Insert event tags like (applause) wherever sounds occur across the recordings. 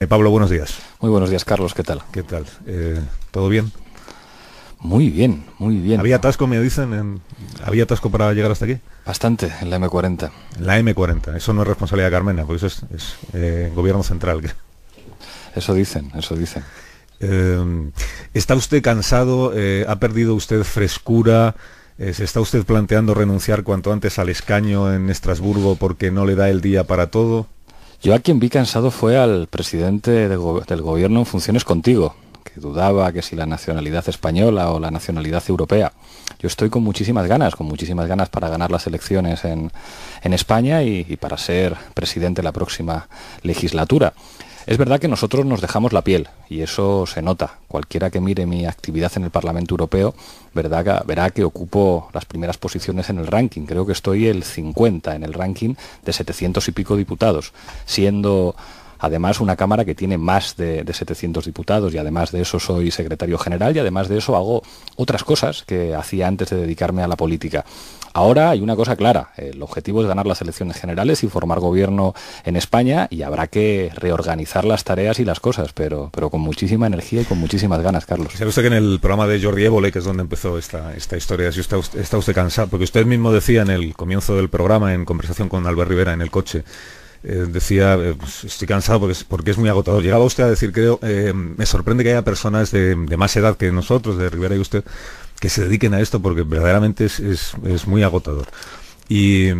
Eh, Pablo, buenos días. Muy buenos días, Carlos, ¿qué tal? ¿Qué tal? Eh, ¿Todo bien? Muy bien, muy bien. ¿Había atasco, me dicen? ¿Había atasco para llegar hasta aquí? Bastante, en la M40. La M40, eso no es responsabilidad de Carmena, porque eso es, eh, gobierno central. (laughs) Eso dicen, eso dicen. ¿Está usted cansado? ¿Ha perdido usted frescura? ¿Se está usted planteando renunciar cuanto antes al escaño en Estrasburgo porque no le da el día para todo? Yo a quien vi cansado fue al presidente del gobierno en funciones contigo, que dudaba que si la nacionalidad española o la nacionalidad europea. Yo estoy con muchísimas ganas, con muchísimas ganas para ganar las elecciones en, España y, y para ser presidente la próxima legislatura. Es verdad que nosotros nos dejamos la piel y eso se nota. Cualquiera que mire mi actividad en el Parlamento Europeo verá que ocupo las primeras posiciones en el ranking. Creo que estoy el 50 en el ranking de 700 y pico diputados, siendo además una Cámara que tiene más de, de, 700 diputados y además de eso soy secretario general y además de eso hago otras cosas que hacía antes de dedicarme a la política. Ahora hay una cosa clara, el objetivo es ganar las elecciones generales y formar gobierno en España y habrá que reorganizar las tareas y las cosas, pero, pero con muchísima energía y con muchísimas ganas, Carlos. Sabe usted que en el programa de Jordi Évole, que es donde empezó esta, historia, si está, está usted cansado, porque usted mismo decía en el comienzo del programa, en conversación con Albert Rivera en el coche, eh, decía, eh, pues, estoy cansado porque es, porque es muy agotador. Llegaba usted a decir, creo, eh, me sorprende que haya personas de más edad que nosotros, de Rivera y usted, que se dediquen a esto porque verdaderamente es, muy agotador. Y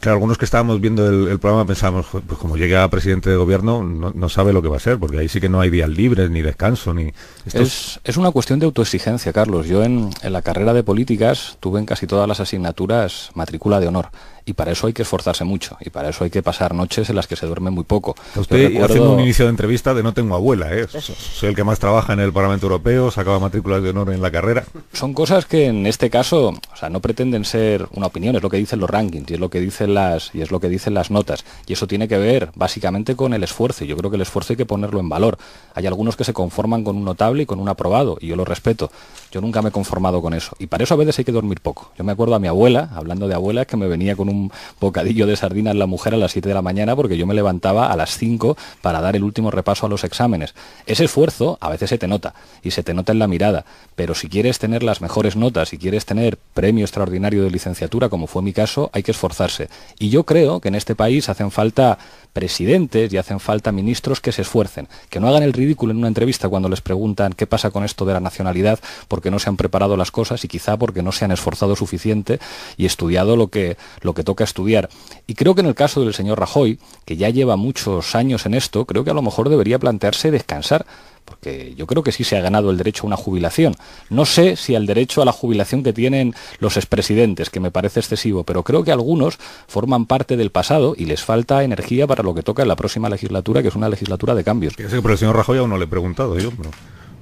claro, algunos que estábamos viendo el, programa pensábamos, pues como llega presidente de gobierno, no, sabe lo que va a ser, porque ahí sí que no hay días libres, ni descanso, ni... es, una cuestión de autoexigencia, Carlos. Yo en, en la carrera de políticas tuve en casi todas las asignaturas matrícula de honor y para eso hay que esforzarse mucho y para eso hay que pasar noches en las que se duerme muy poco. Usted haciendo un inicio de entrevista de no tengo abuela, ¿eh? soy el que más trabaja en el Parlamento Europeo, sacaba matrículas de honor en la carrera. Son cosas que en este caso, o sea, no pretenden ser una opinión, es lo que dicen los rankings y es lo que dicen las y es lo que dicen las notas y eso tiene que ver básicamente con el esfuerzo. Yo creo que el esfuerzo hay que ponerlo en valor. Hay algunos que se conforman con un notable y con un aprobado y yo lo respeto. Yo nunca me he conformado con eso y para eso a veces hay que dormir poco. Yo me acuerdo a mi abuela, hablando de abuela, que me venía con un un bocadillo de sardinas la mujer a las 7 de la mañana porque yo me levantaba a las 5 para dar el último repaso a los exámenes. Ese esfuerzo a veces se te nota y se te nota en la mirada, pero si quieres tener las mejores notas, si quieres tener premio extraordinario de licenciatura, como fue mi caso, hay que esforzarse. Y yo creo que en este país hacen falta presidentes y hacen falta ministros que se esfuercen, que no hagan el ridículo en una entrevista cuando les preguntan qué pasa con esto de la nacionalidad, porque no se han preparado las cosas y quizá porque no se han esforzado suficiente y estudiado lo que, lo que toca estudiar. Y creo que en el caso del señor Rajoy, que ya lleva muchos años en esto, creo que a lo mejor debería plantearse descansar, porque yo creo que sí se ha ganado el derecho a una jubilación. No sé si el derecho a la jubilación que tienen los expresidentes, que me parece excesivo, pero creo que algunos forman parte del pasado y les falta energía para lo que toca en la próxima legislatura, que es una legislatura de cambios. Pero el señor Rajoy aún no le he preguntado yo,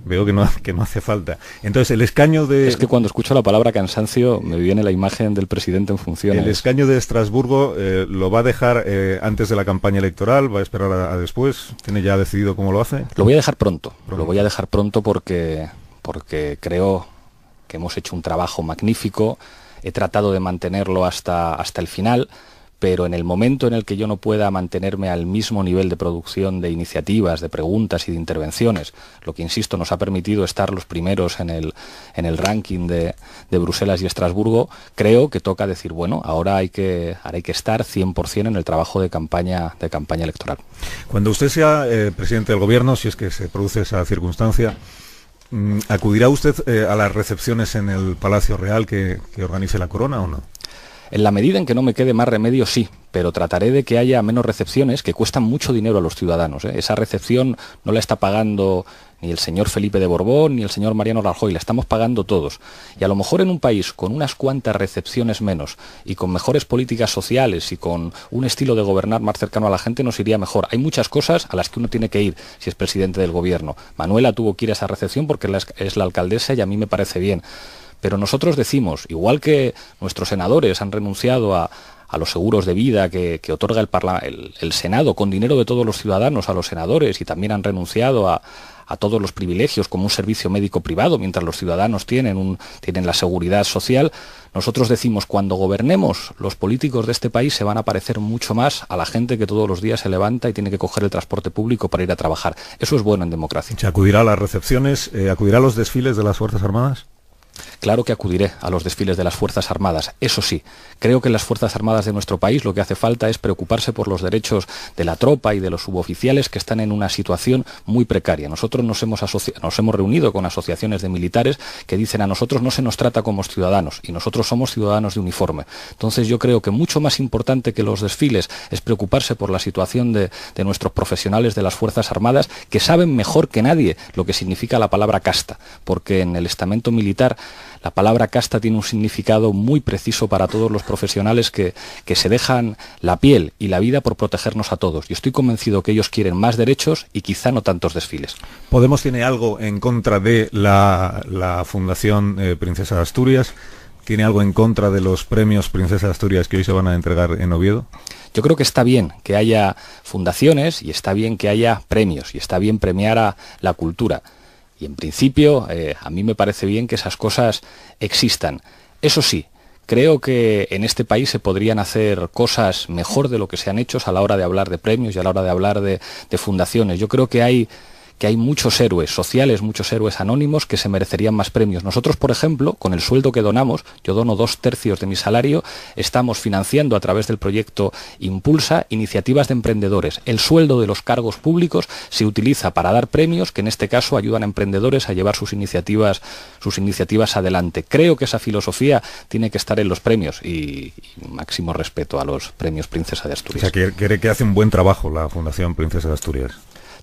Veo que no, (laughs) que no hace falta. Entonces, el escaño de... Es que cuando escucho la palabra cansancio me viene la imagen del presidente en funciones. El escaño de Estrasburgo eh, lo va a dejar eh, antes de la campaña electoral, va a esperar a, después. ¿Tiene ya decidido cómo lo hace? Lo voy a dejar pronto. Lo voy a dejar pronto porque, porque creo que hemos hecho un trabajo magnífico. He tratado de mantenerlo hasta, hasta el final pero en el momento en el que yo no pueda mantenerme al mismo nivel de producción de iniciativas, de preguntas y de intervenciones, lo que, insisto, nos ha permitido estar los primeros en el, en el ranking de, Bruselas y Estrasburgo, creo que toca decir, bueno, ahora hay que, estar 100% en el trabajo de campaña, de campaña electoral. Cuando usted sea eh, presidente del Gobierno, si es que se produce esa circunstancia, mm, ¿acudirá usted eh, a las recepciones en el Palacio Real que organice la corona o no? En la medida en que no me quede más remedio, sí, pero trataré de que haya menos recepciones que cuestan mucho dinero a los ciudadanos. ¿eh? Esa recepción no la está pagando ni el señor Felipe de Borbón, ni el señor Mariano Rajoy, la estamos pagando todos. Y a lo mejor en un país con unas cuantas recepciones menos y con mejores políticas sociales y con un estilo de gobernar más cercano a la gente nos iría mejor. Hay muchas cosas a las que uno tiene que ir si es presidente del gobierno. Manuela tuvo que ir a esa recepción porque es la alcaldesa y a mí me parece bien. Pero nosotros decimos, igual que nuestros senadores han renunciado a, los seguros de vida que, otorga el, Senado con dinero de todos los ciudadanos a los senadores y también han renunciado a, todos los privilegios como un servicio médico privado, mientras los ciudadanos tienen, la seguridad social, nosotros decimos, cuando gobernemos, los políticos de este país se van a parecer mucho más a la gente que todos los días se levanta y tiene que coger el transporte público para ir a trabajar. Eso es bueno en democracia. ¿Se acudirá a las recepciones, eh, acudirá a los desfiles de las Fuerzas Armadas? Claro que acudiré a los desfiles de las Fuerzas Armadas, eso sí, creo que en las Fuerzas Armadas de nuestro país lo que hace falta es preocuparse por los derechos de la tropa y de los suboficiales que están en una situación muy precaria. Nosotros nos hemos, reunido con asociaciones de militares que dicen a nosotros no se nos trata como ciudadanos y nosotros somos ciudadanos de uniforme. Entonces yo creo que mucho más importante que los desfiles es preocuparse por la situación de nuestros profesionales de las Fuerzas Armadas que saben mejor que nadie lo que significa la palabra casta, porque en el estamento militar la palabra casta tiene un significado muy preciso para todos los profesionales que, se dejan la piel y la vida por protegernos a todos. Y estoy convencido que ellos quieren más derechos y quizá no tantos desfiles. ¿Podemos tiene algo en contra de la, Fundación eh, Princesa de Asturias? ¿Tiene algo en contra de los premios Princesa de Asturias que hoy se van a entregar en Oviedo? Yo creo que está bien que haya fundaciones y está bien que haya premios y está bien premiar a la cultura y en principio, eh, a mí me parece bien que esas cosas existan. Eso sí, Creo que en este país se podrían hacer cosas mejor de lo que se han hecho a la hora de hablar de premios y a la hora de hablar de, de fundaciones. Yo creo que hay que hay muchos héroes sociales, muchos héroes anónimos que se merecerían más premios. Nosotros, por ejemplo, con el sueldo que donamos, yo dono dos tercios de mi salario, estamos financiando a través del proyecto Impulsa iniciativas de emprendedores. El sueldo de los cargos públicos se utiliza para dar premios que en este caso ayudan a emprendedores a llevar sus iniciativas, sus iniciativas adelante. Creo que esa filosofía tiene que estar en los premios y, máximo respeto a los premios Princesa de Asturias. O sea, que cree que hace un buen trabajo la Fundación Princesa de Asturias.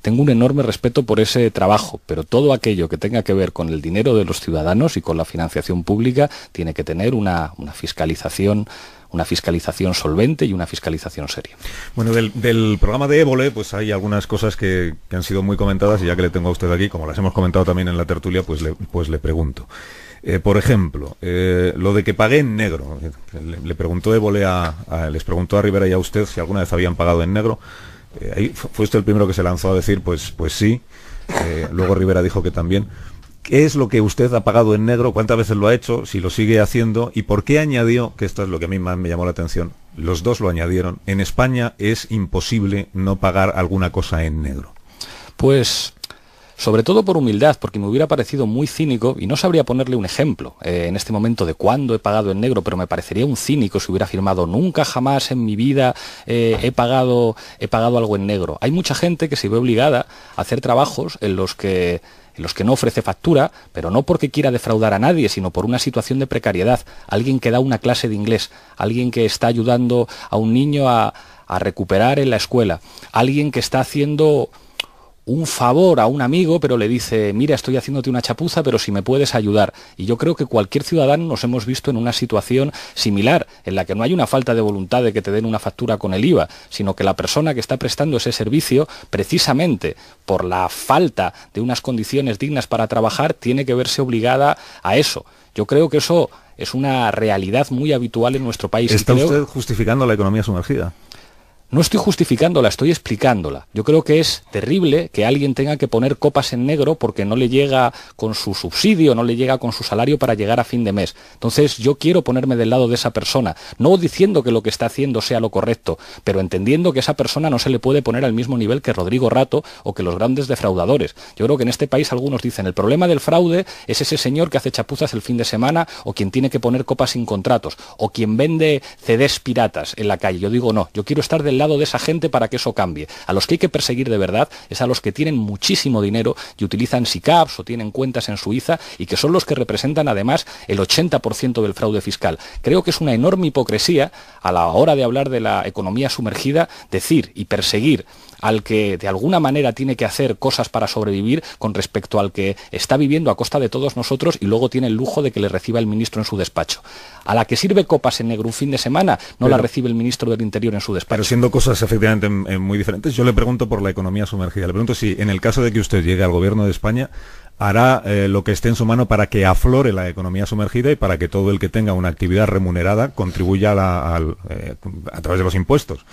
Tengo un enorme respeto por ese trabajo, pero todo aquello que tenga que ver con el dinero de los ciudadanos y con la financiación pública tiene que tener una, fiscalización una fiscalización solvente y una fiscalización seria. Bueno, del, programa de Évole, pues hay algunas cosas que, han sido muy comentadas y ya que le tengo a usted aquí, como las hemos comentado también en la tertulia, pues le, pues le pregunto. Eh, por ejemplo, eh, lo de que pagué en negro. Eh, le, preguntó a, les preguntó a Rivera y a usted si alguna vez habían pagado en negro. Eh, ahí fuiste el primero que se lanzó a decir, pues, pues sí. Eh, luego Rivera dijo que también. ¿Qué es lo que usted ha pagado en negro? ¿Cuántas veces lo ha hecho? ¿Si lo sigue haciendo? ¿Y por qué añadió, que esto es lo que a mí más me llamó la atención, los dos lo añadieron, en España es imposible no pagar alguna cosa en negro? Pues sobre todo por humildad, porque me hubiera parecido muy cínico y no sabría ponerle un ejemplo eh, en este momento de cuándo he pagado en negro, pero me parecería un cínico si hubiera afirmado nunca jamás en mi vida eh, he, pagado, he pagado algo en negro. Hay mucha gente que se ve obligada a hacer trabajos en los que los que no ofrece factura, pero no porque quiera defraudar a nadie, sino por una situación de precariedad, alguien que da una clase de inglés, alguien que está ayudando a un niño a, a recuperar en la escuela, alguien que está haciendo un favor a un amigo, pero le dice, mira, estoy haciéndote una chapuza, pero si me puedes ayudar. Y yo creo que cualquier ciudadano nos hemos visto en una situación similar, en la que no hay una falta de voluntad de que te den una factura con el IVA, sino que la persona que está prestando ese servicio, precisamente por la falta de unas condiciones dignas para trabajar, tiene que verse obligada a eso. Yo creo que eso es una realidad muy habitual en nuestro país. ¿Está usted justificando la economía sumergida? No estoy justificándola, estoy explicándola. Yo creo que es terrible que alguien tenga que poner copas en negro porque no le llega con su subsidio, no le llega con su salario para llegar a fin de mes. Entonces yo quiero ponerme del lado de esa persona, no diciendo que lo que está haciendo sea lo correcto, pero entendiendo que esa persona no se le puede poner al mismo nivel que Rodrigo Rato o que los grandes defraudadores. Yo creo que en este país algunos dicen el problema del fraude es ese señor que hace chapuzas el fin de semana o quien tiene que poner copas sin contratos o quien vende CDs piratas en la calle. Yo digo no, yo quiero estar del lado de esa gente para que eso cambie. A los que hay que perseguir de verdad es a los que tienen muchísimo dinero y utilizan SICAPs o tienen cuentas en Suiza y que son los que representan además el 80% del fraude fiscal. Creo que es una enorme hipocresía a la hora de hablar de la economía sumergida decir y perseguir al que de alguna manera tiene que hacer cosas para sobrevivir con respecto al que está viviendo a costa de todos nosotros y luego tiene el lujo de que le reciba el ministro en su despacho. A la que sirve copas en negro un fin de semana, no la recibe el ministro del Interior en su despacho. Pero siendo cosas efectivamente mm, eh, muy diferentes, yo le pregunto por la economía sumergida. Le pregunto si en el caso de que usted llegue al gobierno de España, hará eh, lo que esté en su mano para que aflore la economía sumergida y para que todo el que tenga una actividad remunerada contribuya a eh, través de los impuestos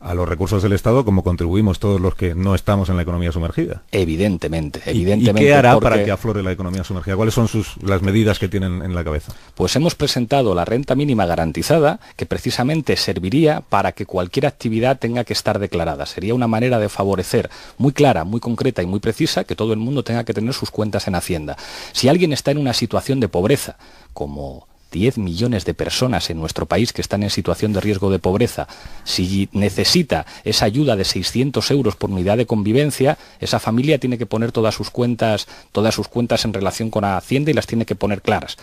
a los recursos del Estado como contribuimos todos los que no estamos en la economía sumergida. Evidentemente, evidentemente. ¿Y, qué hará para que aflore la economía sumergida? ¿Cuáles son sus, las medidas que tienen en la cabeza? Pues hemos presentado la renta mínima garantizada que precisamente serviría para que cualquier actividad tenga que estar declarada. Sería una manera de favorecer muy clara, muy concreta y muy precisa que todo el mundo tenga que tener sus cuentas en Hacienda. Si alguien está en una situación de pobreza, como 10 millones de personas en nuestro país que están en situación de riesgo de pobreza, si necesita esa ayuda de 600 euros por unidad de convivencia, esa familia tiene que poner todas sus cuentas, todas sus cuentas en relación con la Hacienda y las tiene que poner claras.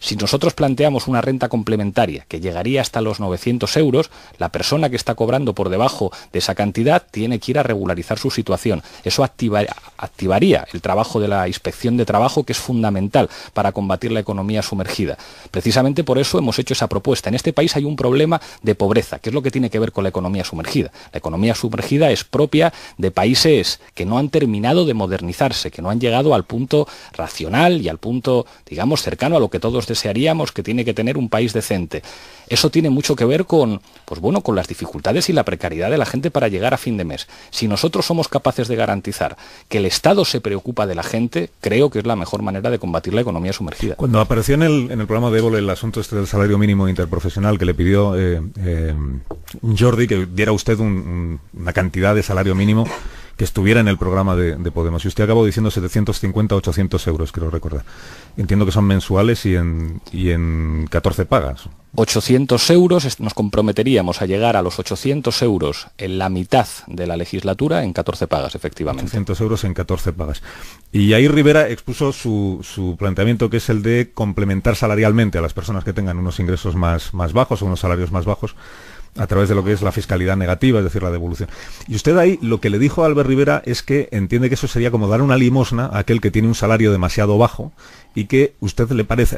Si nosotros planteamos una renta complementaria que llegaría hasta los 900 euros, la persona que está cobrando por debajo de esa cantidad tiene que ir a regularizar su situación. Eso activaría el trabajo de la inspección de trabajo que es fundamental para combatir la economía sumergida. Precisamente por eso hemos hecho esa propuesta. En este país hay un problema de pobreza, que es lo que tiene que ver con la economía sumergida. La economía sumergida es propia de países que no han terminado de modernizarse, que no han llegado al punto racional y al punto, digamos, cercano a lo que todos desearíamos que tiene que tener un país decente. Eso tiene mucho que ver con, pues bueno, con las dificultades y la precariedad de la gente para llegar a fin de mes. Si nosotros somos capaces de garantizar que el Estado se preocupa de la gente, creo que es la mejor manera de combatir la economía sumergida. Cuando apareció en el, programa de Évole el asunto este del salario mínimo interprofesional que le pidió eh, eh, Jordi que diera usted una cantidad de salario mínimo que estuviera en el programa de, Podemos. Y usted acabó diciendo 750, 800 euros, creo recordar. Entiendo que son mensuales y en, en 14 pagas. 800 euros, nos comprometeríamos a llegar a los 800 euros en la mitad de la legislatura en 14 pagas, efectivamente. 800 euros en 14 pagas. Y ahí Rivera expuso su, planteamiento, que es el de complementar salarialmente a las personas que tengan unos ingresos más, más bajos o unos salarios más bajos a través de lo que es la fiscalidad negativa, es decir, la devolución. Y usted ahí lo que le dijo a Albert Rivera es que entiende que eso sería como dar una limosna a aquel que tiene un salario demasiado bajo y que a usted le parece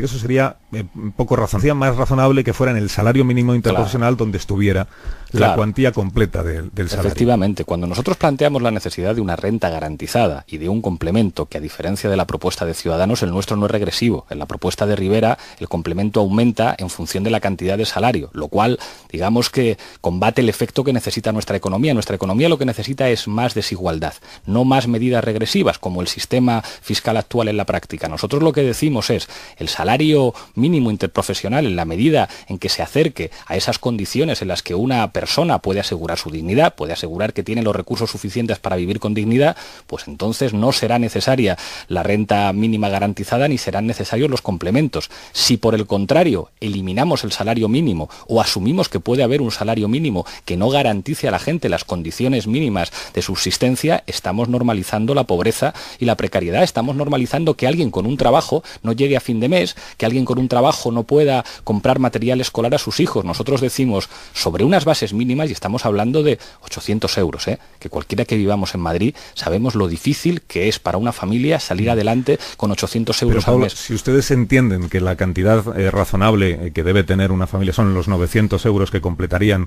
que eso sería un eh, poco razonable, más razonable que fuera en el salario mínimo interprofesional donde estuviera la cuantía completa del salario. Efectivamente, cuando nosotros planteamos la necesidad de una renta garantizada y de un complemento que a diferencia de la propuesta de Ciudadanos, el nuestro no es regresivo. En la propuesta de Rivera, el complemento aumenta en función de la cantidad de salario, lo cual, digamos que combate el efecto que necesita nuestra economía. Nuestra economía lo que necesita es más desigualdad, no más medidas regresivas como el sistema fiscal actual en la práctica. Nosotros lo que decimos es el salario mínimo interprofesional en la medida en que se acerque a esas condiciones en las que una persona puede asegurar su dignidad, puede asegurar que tiene los recursos suficientes para vivir con dignidad, pues entonces no será necesaria la renta mínima garantizada ni serán necesarios los complementos. Si por el contrario eliminamos el salario mínimo o asumimos que puede haber un salario mínimo que no garantice a la gente las condiciones mínimas de subsistencia, estamos normalizando la pobreza y la precariedad, estamos normalizando que alguien con un trabajo no llegue a fin de mes, que alguien con un trabajo no pueda comprar material escolar a sus hijos. Nosotros decimos sobre unas bases mínimas y estamos hablando de 800 euros, ¿eh? que cualquiera que vivamos en Madrid sabemos lo difícil que es para una familia salir adelante con 800 euros al mes. si ustedes entienden que la cantidad eh, razonable eh, que debe tener una familia son los 900 euros que completarían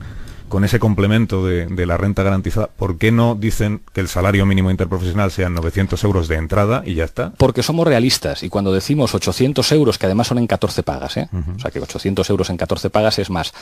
con ese complemento de, la renta garantizada, ¿por qué no dicen que el salario mínimo interprofesional sea 900 euros de entrada y ya está? Porque somos realistas y cuando decimos 800 euros, que además son en 14 pagas, ¿eh? o sea que 800 euros en 14 pagas es más,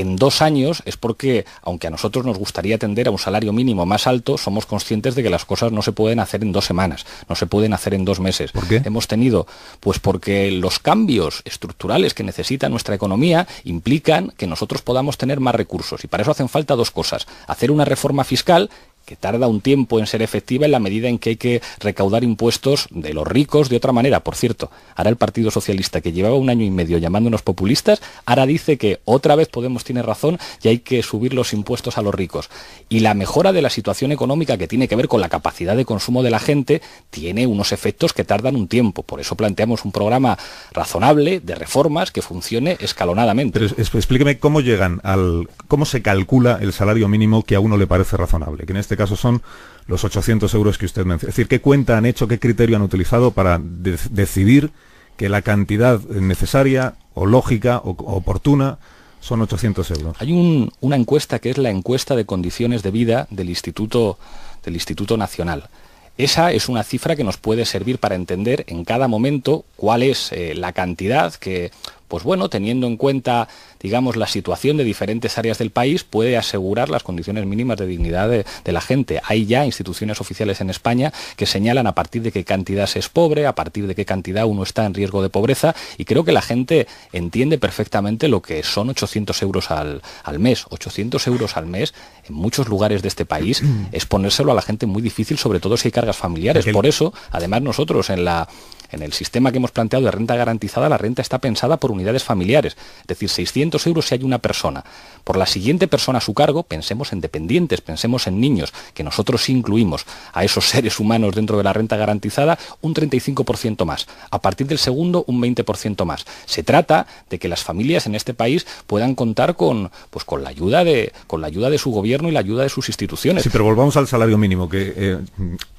en dos años es porque, aunque a nosotros nos gustaría atender a un salario mínimo más alto, somos conscientes de que las cosas no se pueden hacer en dos semanas, no se pueden hacer en dos meses. ¿Por qué? Hemos tenido, pues porque los cambios estructurales que necesita nuestra economía implican que nosotros podamos tener más recursos. Y para eso hacen falta dos cosas. Hacer una reforma fiscal que tarda un tiempo en ser efectiva en la medida en que hay que recaudar impuestos de los ricos de otra manera. Por cierto, ahora el Partido Socialista, que llevaba un año y medio llamándonos populistas, ahora dice que otra vez Podemos tiene razón y hay que subir los impuestos a los ricos. Y la mejora de la situación económica que tiene que ver con la capacidad de consumo de la gente tiene unos efectos que tardan un tiempo. Por eso planteamos un programa razonable de reformas que funcione escalonadamente. Pero explíqueme cómo llegan al... cómo se calcula el salario mínimo que a uno le parece razonable. Que en este este caso son los 800 euros que usted menciona. Es decir, ¿qué cuenta han hecho, qué criterio han utilizado para decidir que la cantidad necesaria o lógica o oportuna son 800 euros? Hay un, una encuesta que es la encuesta de condiciones de vida del Instituto, del Instituto Nacional. Esa es una cifra que nos puede servir para entender en cada momento cuál es eh, la cantidad que pues bueno, teniendo en cuenta, digamos, la situación de diferentes áreas del país, puede asegurar las condiciones mínimas de dignidad de, la gente. Hay ya instituciones oficiales en España que señalan a partir de qué cantidad se es pobre, a partir de qué cantidad uno está en riesgo de pobreza, y creo que la gente entiende perfectamente lo que son 800 euros al, al mes. 800 euros al mes, en muchos lugares de este país, (clears throat) es ponérselo a la gente muy difícil, sobre todo si hay cargas familiares. Por eso, además, nosotros en la en el sistema que hemos planteado de renta garantizada, la renta está pensada por unidades familiares, es decir, 600 euros si hay una persona. Por la siguiente persona a su cargo, pensemos en dependientes, pensemos en niños, que nosotros incluimos a esos (laughs) seres humanos dentro de la renta garantizada, un 35% más. A partir del segundo, un 20% más. Se trata de que las familias en este país puedan contar con, pues, con, la, ayuda de, con la ayuda de su gobierno y la ayuda de sus instituciones. Sí, pero volvamos al salario mínimo, que eh,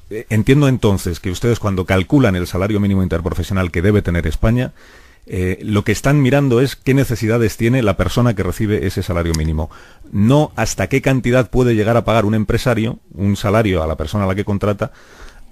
eh, entiendo entonces que ustedes cuando calculan el salario mínimo interprofesional que debe tener España, eh, lo que están mirando es qué necesidades tiene la persona que recibe ese salario mínimo. No hasta qué cantidad puede llegar a pagar un empresario un salario a la persona a la que contrata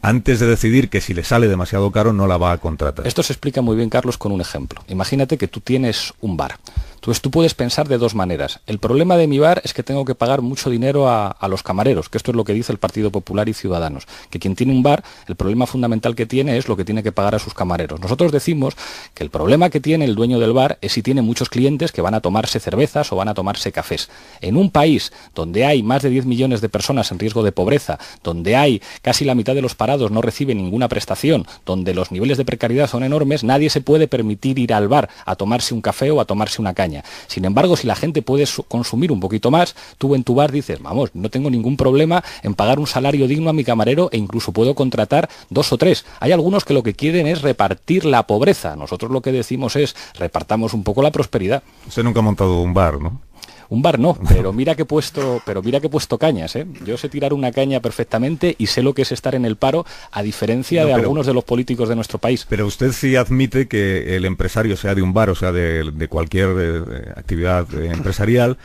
antes de decidir que si le sale demasiado caro no la va a contratar. Esto se explica muy bien, Carlos, con un ejemplo. Imagínate que tú tienes un bar. Entonces tú puedes pensar de dos maneras. El problema de mi bar es que tengo que pagar mucho dinero a, los camareros, que esto es lo que dice el Partido Popular y Ciudadanos, que quien tiene un bar, el problema fundamental que tiene es lo que tiene que pagar a sus camareros. Nosotros decimos que el problema que tiene el dueño del bar es si tiene muchos clientes que van a tomarse cervezas o van a tomarse cafés. En un país donde hay más de 10 millones de personas en riesgo de pobreza, donde hay casi la mitad de los parados no recibe ninguna prestación, donde los niveles de precariedad son enormes, nadie se puede permitir ir al bar a tomarse un café o a tomarse una caña. Sin embargo, si la gente puede consumir un poquito más, tú en tu bar dices, vamos, no tengo ningún problema en pagar un salario digno a mi camarero e incluso puedo contratar dos o tres. Hay algunos que lo que quieren es repartir la pobreza. Nosotros lo que decimos es repartamos un poco la prosperidad. Usted nunca ha montado un bar, ¿no? Un bar no, (laughs) pero mira que he puesto, pero mira puesto cañas, ¿eh? Yo sé tirar una caña perfectamente y sé lo que es estar en el paro, a diferencia de algunos de los políticos de nuestro país. Pero usted sí admite que el empresario sea de un bar, o sea, de, cualquier eh, actividad eh, empresarial,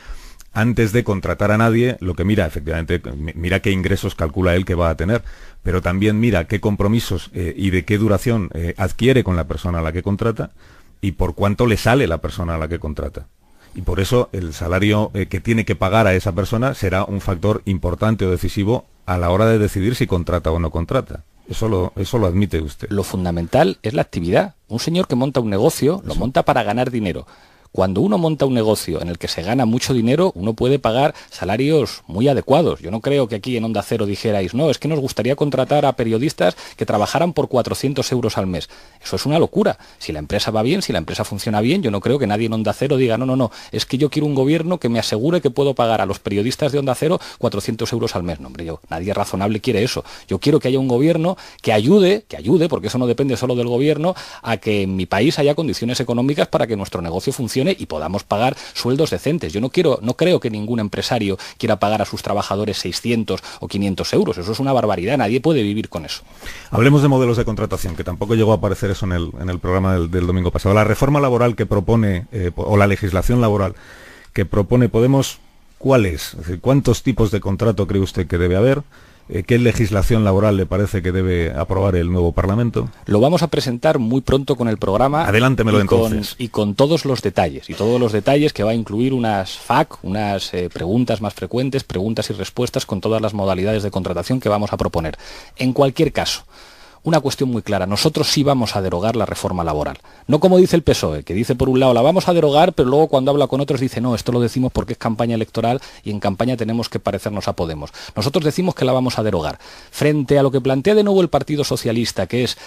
antes de contratar a nadie, lo que mira, efectivamente, mira qué ingresos calcula él que va a tener, pero también mira qué compromisos eh, y de qué duración adquiere con la persona a la que contrata y por cuánto le sale la persona a la que contrata y por eso el salario eh, que tiene que pagar a esa persona será un factor importante o decisivo a la hora de decidir si contrata o no contrata. eso lo admite usted. Lo fundamental es la actividad. Un señor que monta un negocio lo monta para ganar dinero. Cuando uno monta un negocio en el que se gana mucho dinero, uno puede pagar salarios muy adecuados. Yo no creo que aquí en Onda Cero dijerais, no, es que nos gustaría contratar a periodistas que trabajaran por 400 euros al mes. Eso es una locura. Si la empresa va bien, si la empresa funciona bien, yo no creo que nadie en Onda Cero diga, no, no, no, es que yo quiero un gobierno que me asegure que puedo pagar a los periodistas de Onda Cero 400 euros al mes. No, hombre, yo, nadie razonable quiere eso. Yo quiero que haya un gobierno que ayude, que ayude, porque eso no depende solo del gobierno, a que en mi país haya condiciones económicas para que nuestro negocio funcione y podamos pagar sueldos decentes. Yo no quiero, no creo que ningún empresario quiera pagar a sus trabajadores 600 o 500 euros. Eso es una barbaridad. Nadie puede vivir con eso. Hablemos de modelos de contratación, que tampoco llegó a aparecer eso en el, en el programa del, domingo pasado. La reforma laboral que propone, eh, o la legislación laboral que propone Podemos, ¿cuáles? ¿Cuántos tipos de contrato cree usted que debe haber? Eh, ¿Qué legislación laboral le parece que debe aprobar el nuevo Parlamento? Lo vamos a presentar muy pronto con el programa. Adelántemelo y con, entonces. Y con todos los detalles. Y todos los detalles que va a incluir unas FAC, unas eh, preguntas más frecuentes, preguntas y respuestas con todas las modalidades de contratación que vamos a proponer. En cualquier caso, una cuestión muy clara. Nosotros sí vamos a derogar la reforma laboral. No como dice el PSOE, que dice por un lado la vamos a derogar, pero luego cuando habla con otros dice no, esto lo decimos porque es campaña electoral y en campaña tenemos que parecernos a Podemos. Nosotros decimos que la vamos a derogar. Frente a lo que plantea de nuevo el Partido Socialista, que es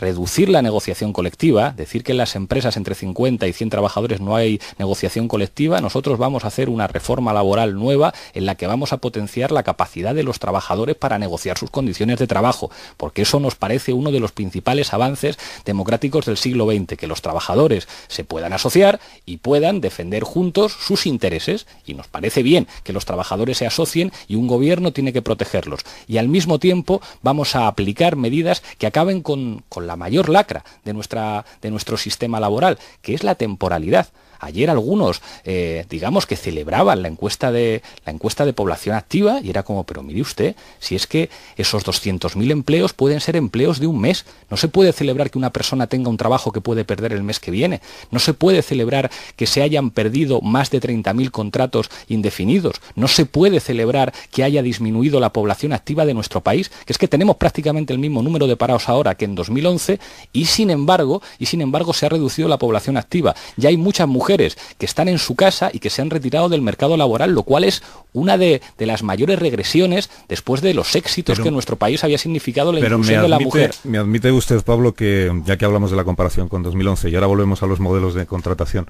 reducir la negociación colectiva, decir que en las empresas entre 50 y 100 trabajadores no hay negociación colectiva, nosotros vamos a hacer una reforma laboral nueva en la que vamos a potenciar la capacidad de los trabajadores para negociar sus condiciones de trabajo, porque eso nos parece uno de los principales avances democráticos del siglo XX, que los trabajadores se puedan asociar y puedan defender juntos sus intereses, y nos parece bien que los trabajadores se asocien y un gobierno tiene que protegerlos, y al mismo tiempo vamos a aplicar medidas que acaben con, con la mayor lacra de, nuestra, de nuestro sistema laboral, que es la temporalidad. Ayer algunos, eh, digamos, que celebraban la encuesta, de, la encuesta de población activa y era como, pero mire usted, si es que esos 200.000 empleos pueden ser empleos de un mes, no se puede celebrar que una persona tenga un trabajo que puede perder el mes que viene, no se puede celebrar que se hayan perdido más de 30.000 contratos indefinidos, no se puede celebrar que haya disminuido la población activa de nuestro país, que es que tenemos prácticamente el mismo número de parados ahora que en 2011 y sin embargo, y sin embargo se ha reducido la población activa. Ya hay muchas que están en su casa y que se han retirado del mercado laboral, lo cual es una de, las mayores regresiones después de los éxitos que nuestro país había significado la inclusión de la mujer. Me admite usted, Pablo, que ya que hablamos de la comparación con 2011 y ahora volvemos a los modelos de contratación,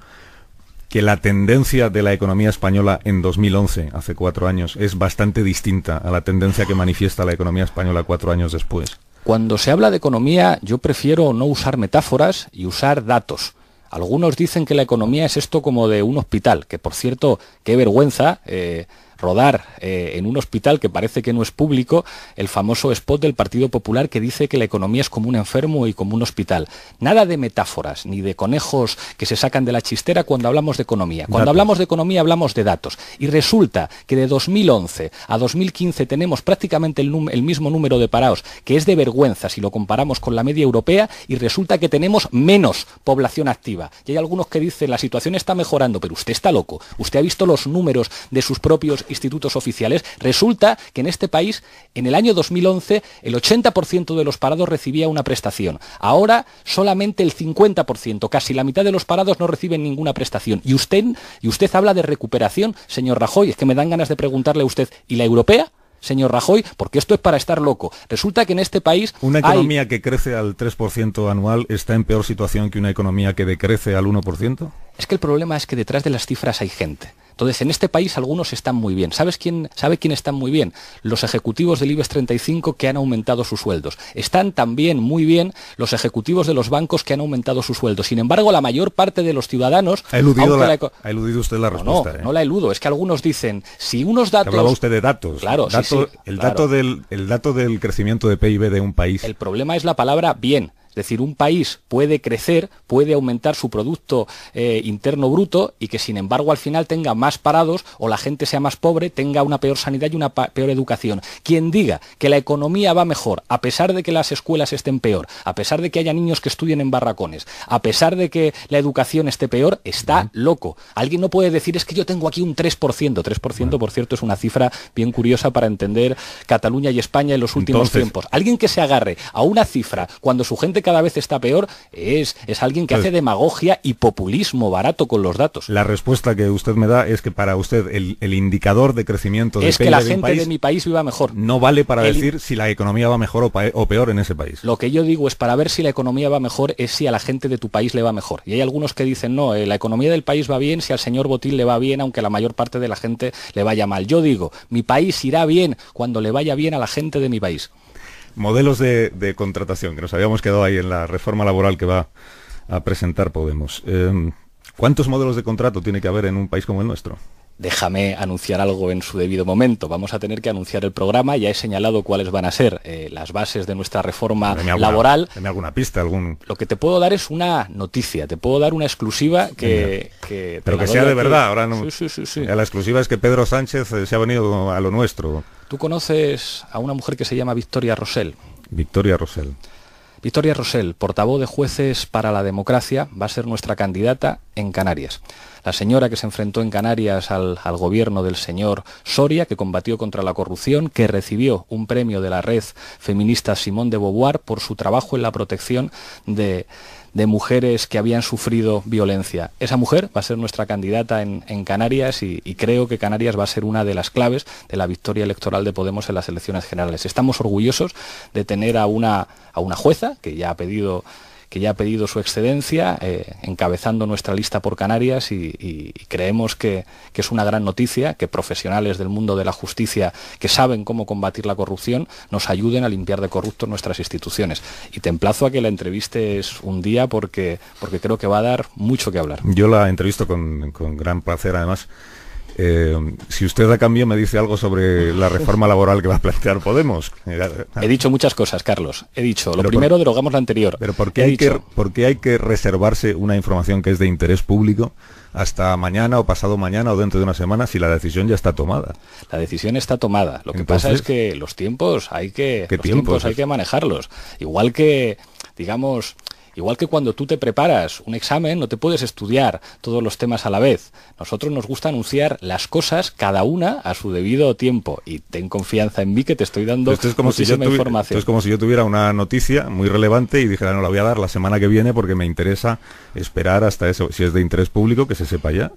que la tendencia de la economía española en 2011, hace cuatro años, es bastante distinta a la tendencia que manifiesta la economía española cuatro años después. Cuando se habla de economía, yo prefiero no usar metáforas y usar datos. Algunos dicen que la economía es esto como de un hospital, que por cierto, qué vergüenza. Eh, rodar eh, en un hospital que parece que no es público el famoso spot del Partido Popular que dice que la economía es como un enfermo y como un hospital. Nada de metáforas ni de conejos que se sacan de la chistera cuando hablamos de economía. Cuando hablamos de economía hablamos de datos. Y resulta que de 2011 a 2015 tenemos prácticamente el, el mismo número de parados, que es de vergüenza si lo comparamos con la media europea, y resulta que tenemos menos población activa. Y hay algunos que dicen la situación está mejorando, pero usted está loco. Usted ha visto los números de sus propios institutos oficiales, resulta que en este país, en el año 2011, el 80% de los parados recibía una prestación. Ahora solamente el 50%, casi la mitad de los parados no reciben ninguna prestación. Y usted, y usted habla de recuperación, señor Rajoy, es que me dan ganas de preguntarle a usted, ¿y la europea? señor Rajoy, porque esto es para estar loco. Resulta que en este país... Una economía que crece al 3% anual está en peor situación que una economía que decrece al 1%. Es que el problema es que detrás de las cifras hay gente. Entonces, en este país algunos están muy bien. ¿Sabes quién, ¿Sabe quién están muy bien? Los ejecutivos del IBEX 35 que han aumentado sus sueldos. Están también muy bien los ejecutivos de los bancos que han aumentado sus sueldos. Sin embargo, la mayor parte de los ciudadanos... Ha eludido, usted la respuesta. No, ¿eh? no, la eludo. Es que algunos dicen, si unos datos... Hablaba usted de datos. Claro, el, Dato del, el dato del crecimiento de PIB de un país. El problema es la palabra bien decir, un país puede crecer, puede aumentar su Producto eh, Interno Bruto y que sin embargo al final tenga más parados o la gente sea más pobre, tenga una peor sanidad y una peor educación. Quien diga que la economía va mejor a pesar de que las escuelas estén peor, a pesar de que haya niños que estudien en barracones, a pesar de que la educación esté peor, está loco. Alguien no puede decir es que yo tengo aquí un 3%. 3% por cierto es una cifra bien curiosa para entender Cataluña y España en los últimos tiempos. Alguien que se agarre a una cifra cuando su gente cada vez está peor es, es alguien que pues hace demagogia y populismo barato con los datos. La respuesta que usted me da es que para usted el, indicador de crecimiento de es que la gente de mi país viva mejor. No vale para decir si la economía va mejor o, peor en ese país. Lo que yo digo es para ver si la economía va mejor es si a la gente de tu país le va mejor. Y hay algunos que dicen no, eh, la economía del país va bien si al señor Botín le va bien, aunque la mayor parte de la gente le vaya mal. Yo digo, mi país irá bien cuando le vaya bien a la gente de mi país modelos de, contratación, que nos habíamos quedado ahí en la reforma laboral que va a presentar Podemos. Em, ¿Cuántos modelos de contrato tiene que haber en un país como el nuestro? déjame anunciar algo en su debido momento. Vamos a tener que anunciar el programa. Ya he señalado cuáles van a ser eh, las bases de nuestra reforma laboral. Deme alguna pista, algún. Lo que te puedo dar es una noticia. Te puedo dar una exclusiva que. Pero que sea de verdad. Ahora no. sí, sí, sí. Eh, la exclusiva es que Pedro Sánchez eh, se ha venido a lo nuestro. Tú conoces a una mujer que se llama Victoria Rosell. Victoria Rosell. Victoria Rosell, portavoz de jueces para la democracia, va a ser nuestra candidata en Canarias. La señora que se enfrentó en Canarias al, al, gobierno del señor Soria, que combatió contra la corrupción, que recibió un premio de la red feminista Simón de Beauvoir por su trabajo en la protección de de mujeres que habían sufrido violencia. Esa mujer va a ser nuestra candidata en, en Canarias y, creo que Canarias va a ser una de las claves de la victoria electoral de Podemos en las elecciones generales. Estamos orgullosos de tener a una, a una jueza que ya ha pedido que ya ha pedido su excedencia, eh, encabezando nuestra lista por Canarias y, creemos que, es una gran noticia que profesionales del mundo de la justicia que saben cómo combatir la corrupción nos ayuden a limpiar de corruptos nuestras instituciones. Y te emplazo a que la entrevistes un día porque, porque creo que va a dar mucho que hablar. Yo la entrevisto con gran placer además. Eh, si usted a cambio me dice algo sobre la reforma laboral que va a plantear Podemos. Ah. He dicho muchas cosas, Carlos. He dicho, lo primero derogamos la anterior. Pero ¿por qué, hay que, ¿por hay que reservarse una información que es de interés público hasta mañana o pasado mañana o dentro de una semana si la decisión ya está tomada? La decisión está tomada. Lo que pasa es que los tiempos hay que, los tiempos hay que manejarlos. Igual que, digamos, Igual que cuando tú te preparas un examen, no te puedes estudiar todos los temas a la vez. Nosotros nos gusta anunciar las cosas cada una a su debido tiempo. Y ten confianza en mí que te estoy dando esto es como información. es como si yo tuviera una noticia muy relevante y dijera, no, la voy a dar la semana que viene porque me interesa esperar hasta eso. Si es de interés público, que se sepa ya.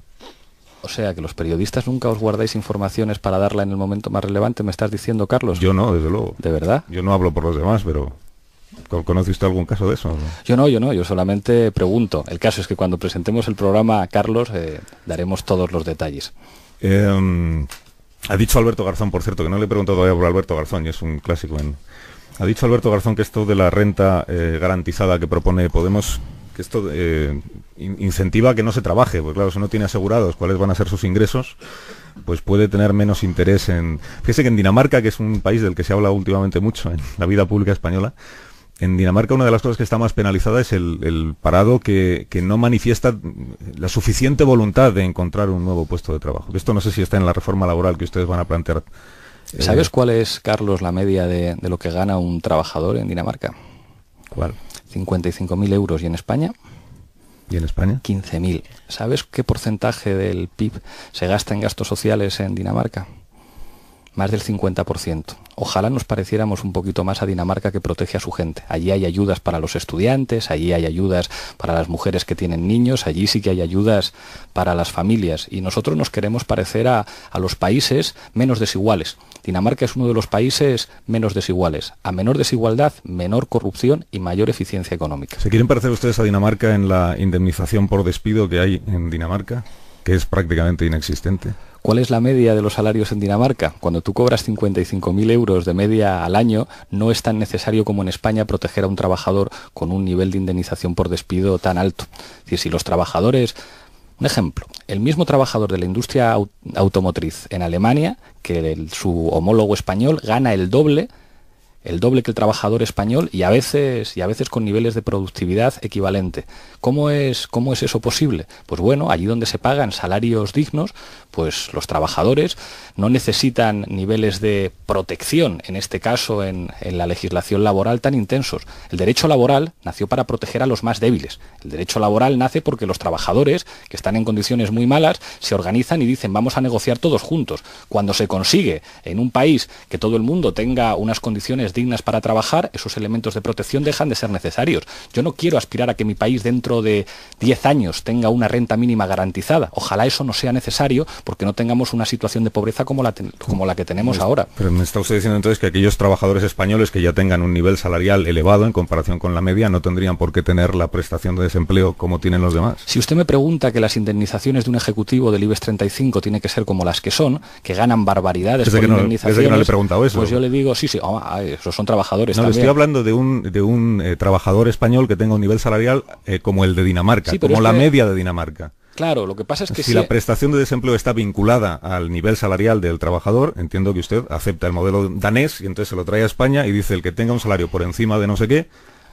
O sea, que los periodistas nunca os guardáis informaciones para darla en el momento más relevante, me estás diciendo, Carlos. Yo no, desde luego. ¿De verdad? Yo no hablo por los demás, pero... ¿Conoce usted algún caso de eso? Yo no, yo no, yo solamente pregunto. El caso es que cuando presentemos el programa, a Carlos, eh, daremos todos los detalles. Em, ha dicho Alberto Garzón, por cierto, que no le he preguntado todavía por Alberto Garzón, y es un clásico. En... Ha dicho Alberto Garzón que esto de la renta eh, garantizada que propone Podemos, que esto eh, incentiva a que no se trabaje, porque claro, si no tiene asegurados cuáles van a ser sus ingresos, pues puede tener menos interés en... Fíjese que en Dinamarca, que es un país del que se habla últimamente mucho en la vida pública española, en Dinamarca una de las cosas que está más penalizada es el, parado que, no manifiesta la suficiente voluntad de encontrar un nuevo puesto de trabajo. Esto no sé si está en la reforma laboral que ustedes van a plantear. Eh, ¿Sabes cuál es, Carlos, la media de, de, lo que gana un trabajador en Dinamarca? ¿Cuál? 55.000 euros y en España. ¿Y en España? 15.000. ¿Sabes qué porcentaje del PIB se gasta en gastos sociales en Dinamarca? más del 50%. Ojalá nos pareciéramos un poquito más a Dinamarca que protege a su gente. Allí hay ayudas para los estudiantes, allí hay ayudas para las mujeres que tienen niños, allí sí que hay ayudas para las familias. Y nosotros nos queremos parecer a, los países menos desiguales. Dinamarca es uno de los países menos desiguales. A menor desigualdad, menor corrupción y mayor eficiencia económica. ¿Se quieren parecer ustedes a Dinamarca en la indemnización por despido que hay en Dinamarca? que es prácticamente inexistente. ¿Cuál es la media de los salarios en Dinamarca? Cuando tú cobras 55.000 euros de media al año, no es tan necesario como en España proteger a un trabajador con un nivel de indemnización por despido tan alto. Es decir, si los trabajadores un ejemplo, el mismo trabajador de la industria automotriz en Alemania, que el, su homólogo español, gana el doble el doble que el trabajador español y a veces y a veces con niveles de productividad equivalente. ¿Cómo es cómo es eso posible? Pues bueno, allí donde se pagan salarios dignos, pues los trabajadores no necesitan niveles de protección, en este caso en la legislación laboral tan intensos. El derecho laboral nació para proteger a los más débiles. El derecho laboral nace porque los trabajadores, que están en condiciones muy malas, se organizan y dicen vamos a negociar todos juntos. Cuando se consigue en un país que todo el mundo tenga unas condiciones dignas para trabajar, esos elementos de protección dejan de ser necesarios. Yo no quiero aspirar a que mi país dentro de 10 años tenga una renta mínima garantizada. Ojalá eso no sea necesario porque no tengamos una situación de pobreza como la, como la que tenemos ahora. Pero me está usted diciendo entonces que aquellos trabajadores españoles que ya tengan un nivel salarial elevado en comparación con la media no tendrían por qué tener la prestación de desempleo como tienen los demás. Si usted me pregunta que las indemnizaciones de un ejecutivo del IBEX 35 tienen que ser como las que son, que ganan barbaridades por le he preguntado eso. pues yo le digo, sí, sí, ay, son trabajadores. No, estoy hablando de un, eh, trabajador español que tenga un nivel salarial eh, como el de Dinamarca, como la media de Dinamarca. Claro, lo que pasa es que si, si la prestación de desempleo está vinculada al nivel salarial del trabajador, entiendo que usted acepta el modelo danés y entonces se lo trae a España y dice el que tenga un salario por encima de no sé qué,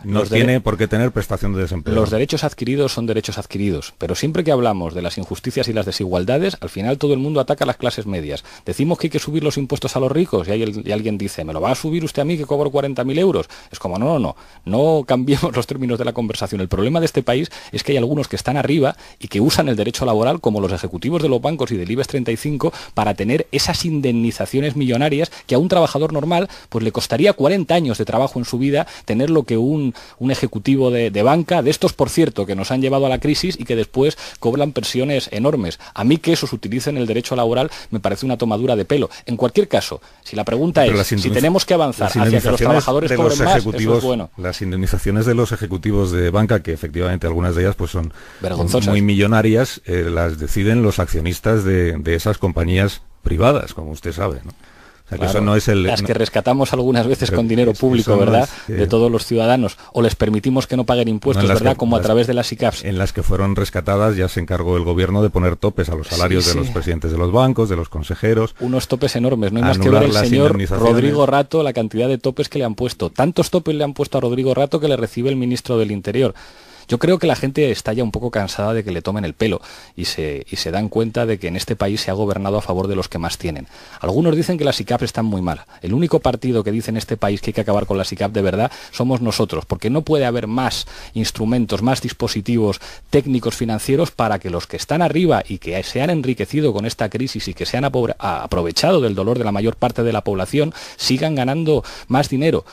no tiene por qué tener prestación de desempleo. Los derechos adquiridos son derechos adquiridos, pero siempre que hablamos de las injusticias y las desigualdades, al final todo el mundo ataca a las clases medias. Decimos que hay que subir los impuestos a los ricos y, hay alguien dice, ¿me lo va a subir usted a mí que cobro 40.000 euros? Es como, no, no, no, no cambiemos (laughs) los términos de la conversación. El problema de este país es que hay algunos que están arriba y que usan el derecho laboral como los ejecutivos de los bancos y del IBES 35 para tener esas indemnizaciones millonarias que a un trabajador normal pues le costaría 40 años de trabajo en su vida tener lo que un un, ejecutivo de, banca, de estos, por cierto, que nos han llevado a la crisis y que después cobran pensiones enormes. A mí que esos utilicen el derecho laboral me parece una tomadura de pelo. En cualquier caso, si la pregunta es, si tenemos que avanzar hacia que los trabajadores cobren más, Las indemnizaciones de los ejecutivos de banca, que efectivamente algunas de ellas pues son muy millonarias, eh, las deciden los accionistas de, esas compañías privadas, como usted sabe las que rescatamos algunas veces con dinero público, ¿verdad? Eh, de todos los ciudadanos. O les permitimos que no paguen impuestos, ¿verdad? Como a través de las ICAPs. En las que fueron rescatadas ya se encargó el gobierno de poner topes a los salarios de los presidentes de los bancos, de los consejeros. Unos topes enormes, no hay más que ver el señor Rodrigo Rato la cantidad de topes que le han puesto. Tantos topes le han puesto a Rodrigo Rato que le recibe el ministro del Interior. Yo creo que la gente está ya un poco cansada de que le tomen el pelo y se, dan cuenta de que en este país se ha gobernado a favor de los que más tienen. Algunos dicen que las ICAP están muy mal. El único partido que dice en este país que hay que acabar con las ICAP de verdad somos nosotros, porque no puede haber más instrumentos, más dispositivos técnicos financieros para que los que están arriba y que se han enriquecido con esta crisis y que se han aprovechado del dolor de la mayor parte de la población sigan ganando más dinero.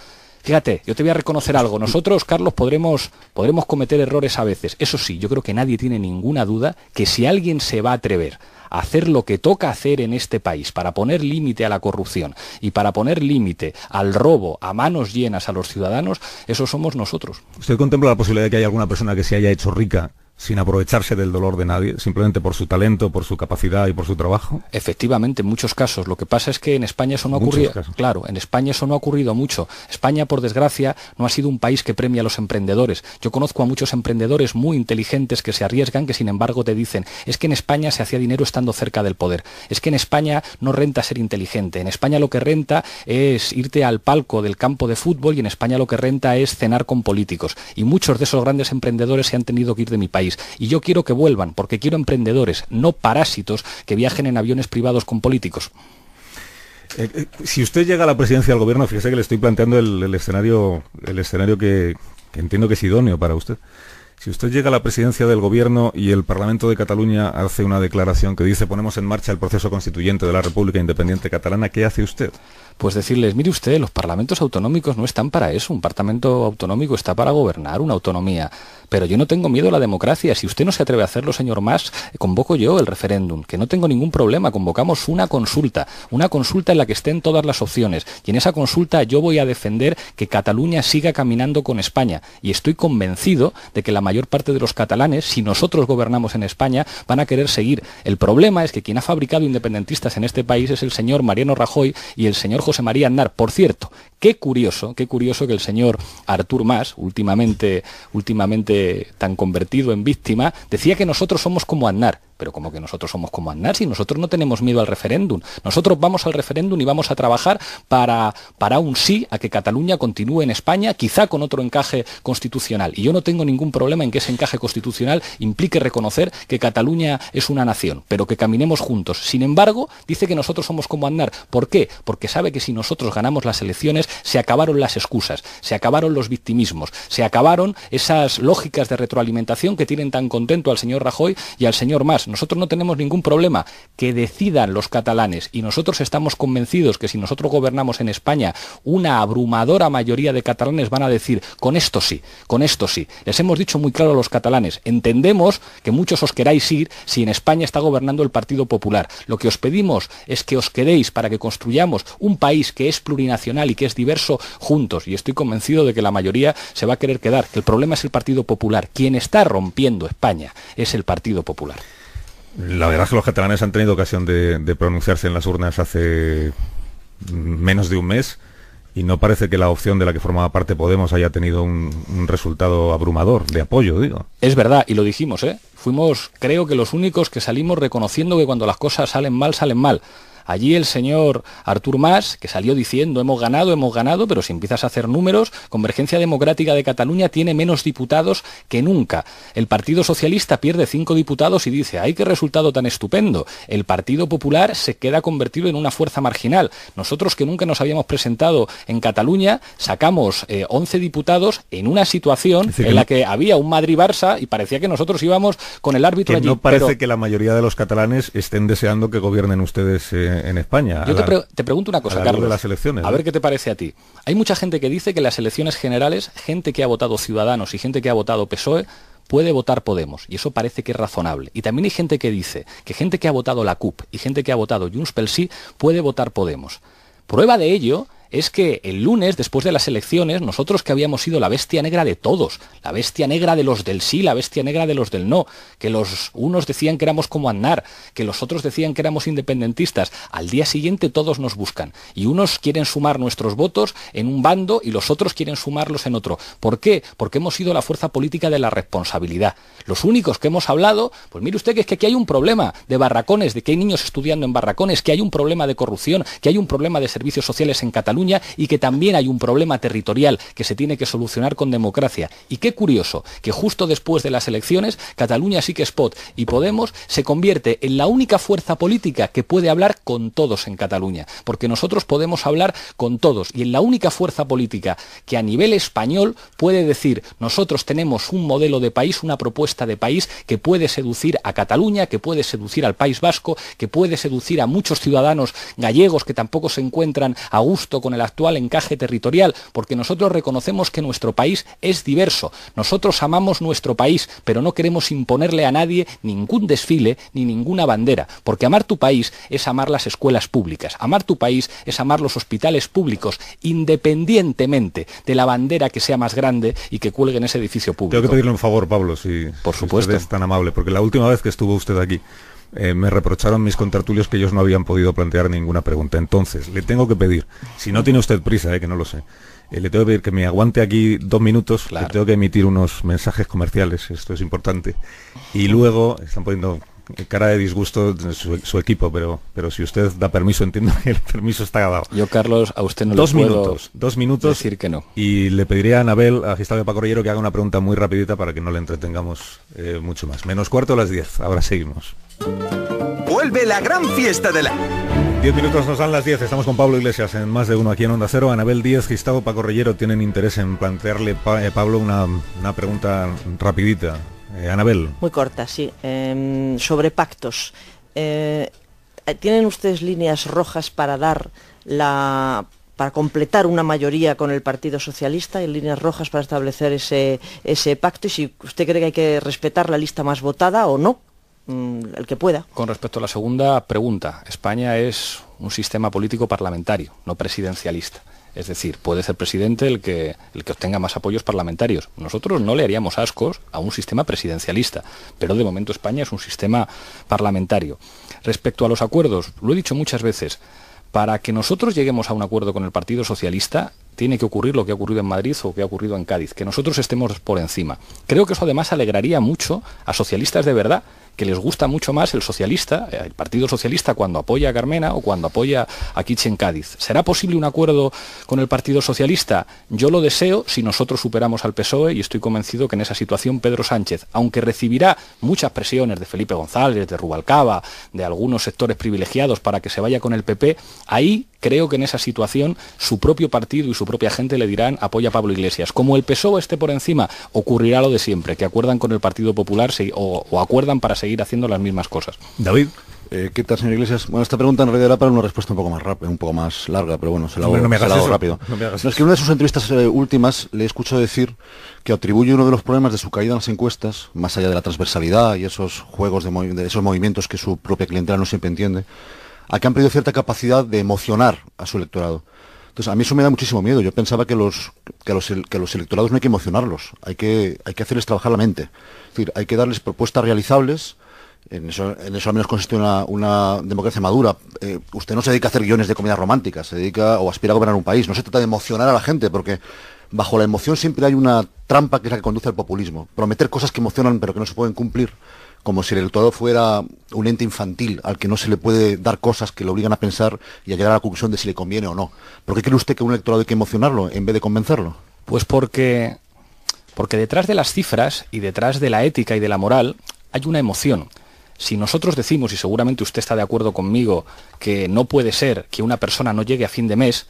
Fíjate, yo te voy a reconocer algo. Nosotros, Carlos, podremos, podremos cometer errores a veces. Eso sí, yo creo que nadie tiene ninguna duda que si alguien se va a atrever a hacer lo que toca hacer en este país para poner límite a la corrupción y para poner límite al robo a manos llenas a los ciudadanos, eso somos nosotros. ¿Usted contempla la posibilidad de que haya alguna persona que se haya hecho rica sin aprovecharse del dolor de nadie, simplemente por su talento, por su capacidad y por su trabajo? Efectivamente, en muchos casos. Lo que pasa es que en España eso no ha ocurrido. Claro, en España eso no ha ocurrido mucho. España, por desgracia, no ha sido un país que premia a los emprendedores. Yo conozco a muchos emprendedores muy inteligentes que se arriesgan, que sin embargo te dicen, es que en España se hacía dinero estando cerca del poder. Es que en España no renta ser inteligente. En España lo que renta es irte al palco del campo de fútbol y en España lo que renta es cenar con políticos. Y muchos de esos grandes emprendedores se han tenido que ir de mi país. Y yo quiero que vuelvan, porque quiero emprendedores, no parásitos que viajen en aviones privados con políticos. Eh, eh, si usted llega a la presidencia del gobierno, fíjese que le estoy planteando el, escenario, el escenario que, que entiendo que es idóneo para usted. Si usted llega a la presidencia del gobierno y el Parlamento de Cataluña hace una declaración que dice ponemos en marcha el proceso constituyente de la República Independiente Catalana, ¿qué hace usted? Pues decirles, mire usted, los parlamentos autonómicos no están para eso. Un parlamento autonómico está para gobernar una autonomía pero yo no tengo miedo a la democracia. Si usted no se atreve a hacerlo, señor Mas, eh, convoco yo el referéndum, que no tengo ningún problema. Convocamos una consulta, una consulta en la que estén todas las opciones. Y en esa consulta yo voy a defender que Cataluña siga caminando con España. Y estoy convencido de que la mayor parte de los catalanes, si nosotros gobernamos en España, van a querer seguir. El problema es que quien ha fabricado independentistas en este país es el señor Mariano Rajoy y el señor José María Aznar. Por cierto, qué curioso, qué curioso que el señor Artur Mas, últimamente, últimamente tan convertido en víctima, decía que nosotros somos como Aznar, pero como que nosotros somos como Andar si nosotros no tenemos miedo al referéndum. Nosotros vamos al referéndum y vamos a trabajar para, para un sí a que Cataluña continúe en España, quizá con otro encaje constitucional. Y yo no tengo ningún problema en que ese encaje constitucional implique reconocer que Cataluña es una nación, pero que caminemos juntos. Sin embargo, dice que nosotros somos como Aznar. ¿Por qué? Porque sabe que si nosotros ganamos las elecciones, se acabaron las excusas, se acabaron los victimismos, se acabaron esas lógicas de retroalimentación que tienen tan contento al señor Rajoy y al señor Mas. Nosotros no tenemos ningún problema que decidan los catalanes y nosotros estamos convencidos que si nosotros gobernamos en España, una abrumadora mayoría de catalanes van a decir, con esto sí, con esto sí. Les hemos dicho muy claro a los catalanes, entendemos que muchos os queráis ir si en España está gobernando el Partido Popular. Lo que os pedimos es que os quedéis para que construyamos un país que es plurinacional y que es diverso juntos. Y estoy convencido de que la mayoría se va a querer quedar. El problema es el Partido Popular. Quien está rompiendo España es el Partido Popular. La verdad es que los catalanes han tenido ocasión de, pronunciarse en las urnas hace menos de un mes y no parece que la opción de la que formaba parte Podemos haya tenido un, un, resultado abrumador de apoyo, digo. Es verdad, y lo dijimos, ¿eh? Fuimos, creo que los únicos que salimos reconociendo que cuando las cosas salen mal, salen mal. Allí el señor Artur Mas, que salió diciendo hemos ganado, hemos ganado, pero si empiezas a hacer números, Convergencia Democrática de Cataluña tiene menos diputados que nunca. El Partido Socialista pierde cinco diputados y dice, ¡ay qué resultado tan estupendo! El Partido Popular se queda convertido en una fuerza marginal. Nosotros que nunca nos habíamos presentado en Cataluña, sacamos 11 eh, diputados en una situación en la que había un Madrid-Barça y parecía que nosotros íbamos con el árbitro allí. No parece que la mayoría de los catalanes estén deseando que gobiernen ustedes. Eh, en España. Yo te, pregunto una cosa, Carlos. De las elecciones, A ver qué te parece a ti. Hay mucha gente que dice que en las elecciones generales, gente que ha votado Ciudadanos y gente que ha votado PSOE puede votar Podemos, y eso parece que es razonable. Y también hay gente que dice que gente que ha votado la CUP y gente que ha votado Junts pel sí puede votar Podemos. Prueba de ello es que el lunes, después de las elecciones, nosotros que habíamos sido la bestia negra de todos, la bestia negra de los del sí, la bestia negra de los del no, que los unos decían que éramos como andar que los otros decían que éramos independentistas, al día siguiente todos nos buscan y unos quieren sumar nuestros votos en un bando y los otros quieren sumarlos en otro. ¿Por qué? Porque hemos sido la fuerza política de la responsabilidad. Los únicos que hemos hablado, pues mire usted que es que aquí hay un problema de barracones, de que hay niños estudiando en barracones, que hay un problema de corrupción, que hay un problema de servicios sociales en Cataluña, y que también hay un problema territorial que se tiene que solucionar con democracia. Y qué curioso que justo después de las elecciones, Cataluña sí que spot y Podemos se convierte en la única fuerza política que puede hablar con todos en Cataluña, porque nosotros podemos hablar con todos y en la única fuerza política que a nivel español puede decir, nosotros tenemos un modelo de país, una propuesta de país que puede seducir a Cataluña, que puede seducir al País Vasco, que puede seducir a muchos ciudadanos gallegos que tampoco se encuentran a gusto con el actual encaje territorial, porque nosotros reconocemos que nuestro país es diverso. Nosotros amamos nuestro país, pero no queremos imponerle a nadie ningún desfile ni ninguna bandera, porque amar tu país es amar las escuelas públicas, amar tu país es amar los hospitales públicos, independientemente de la bandera que sea más grande y que cuelgue en ese edificio público. Tengo que pedirle un favor, Pablo, si, por supuesto. usted es tan amable, porque la última vez que estuvo usted aquí, eh, me reprocharon mis contertulios que ellos no habían podido plantear ninguna pregunta. Entonces, le tengo que pedir, si no tiene usted prisa, eh, que no lo sé, eh, le tengo que pedir que me aguante aquí dos minutos, le tengo que emitir unos mensajes comerciales, esto es importante. Y luego, están poniendo cara de disgusto su, su, equipo, pero, pero si usted da permiso, entiendo que el permiso está dado. Yo, Carlos, a usted no dos le puedo minutos, dos minutos, decir que no. Y le pediría a Anabel, a Gustavo de que haga una pregunta muy rapidita para que no le entretengamos mucho más. Menos cuarto a las diez, ahora seguimos. Vuelve la gran fiesta de la... 10 minutos nos dan las 10, estamos con Pablo Iglesias en más de uno aquí en Onda Cero. Anabel Díaz, Gustavo Paco tienen interés en plantearle a eh, Pablo una, pregunta rapidita. Eh, Anabel. Muy corta, sí. Em, sobre pactos. Eh, ¿Tienen ustedes líneas rojas para dar la para completar una mayoría con el Partido Socialista y líneas rojas para establecer ese, ese pacto y si usted cree que hay que respetar la lista más votada o no, Mm, el que pueda. Con respecto a la segunda pregunta, España es un sistema político parlamentario, no presidencialista. Es decir, puede ser presidente el que, el que obtenga más apoyos parlamentarios. Nosotros no le haríamos ascos a un sistema presidencialista, pero de momento España es un sistema parlamentario. Respecto a los acuerdos, lo he dicho muchas veces, para que nosotros lleguemos a un acuerdo con el Partido Socialista, tiene que ocurrir lo que ha ocurrido en Madrid o que ha ocurrido en Cádiz, que nosotros estemos por encima. Creo que eso además alegraría mucho a socialistas de verdad que les gusta mucho más el socialista, el Partido Socialista cuando apoya a Carmena o cuando apoya a Kitsch Cádiz. ¿Será posible un acuerdo con el Partido Socialista? Yo lo deseo si nosotros superamos al PSOE y estoy convencido que en esa situación Pedro Sánchez, aunque recibirá muchas presiones de Felipe González, de Rubalcaba, de algunos sectores privilegiados para que se vaya con el PP, ahí creo que en esa situación su propio partido y su propia gente le dirán apoya a Pablo Iglesias. Como el PSOE esté por encima, ocurrirá lo de siempre, que acuerdan con el Partido Popular o, acuerdan para seguir haciendo las mismas cosas. David. Eh, ¿Qué tal, señor Iglesias? Bueno, esta pregunta en realidad era para una respuesta un poco más rápida, eh, un poco más larga, pero bueno, se la hago, no rápido. No me es que en una de sus entrevistas eh, últimas le escucho decir que atribuye uno de los problemas de su caída en las encuestas, más allá de la transversalidad y esos juegos de esos movimientos que su propia clientela no siempre entiende, a que han perdido cierta capacidad de emocionar a su electorado. Entonces, a mí eso me da muchísimo miedo. Yo pensaba que los, los, electorados no hay que emocionarlos, hay que, hay que hacerles trabajar la mente. Es decir, hay que darles propuestas realizables. En eso, al menos consiste una, democracia madura. Eh, usted no se dedica a hacer guiones de comidas románticas, se dedica o aspira a gobernar un país. No se trata de emocionar a la gente, porque bajo la emoción siempre hay una trampa que es la que conduce al populismo. Prometer cosas que emocionan pero que no se pueden cumplir como si el electorado fuera un ente infantil al que no se le puede dar cosas que lo obligan a pensar y a llegar a la conclusión de si le conviene o no. ¿Por qué cree usted que un electorado hay que emocionarlo en vez de convencerlo? Pues porque, porque detrás de las cifras y detrás de la ética y de la moral hay una emoción. Si nosotros decimos, y seguramente usted está de acuerdo conmigo, que no puede ser que una persona no llegue a fin de mes,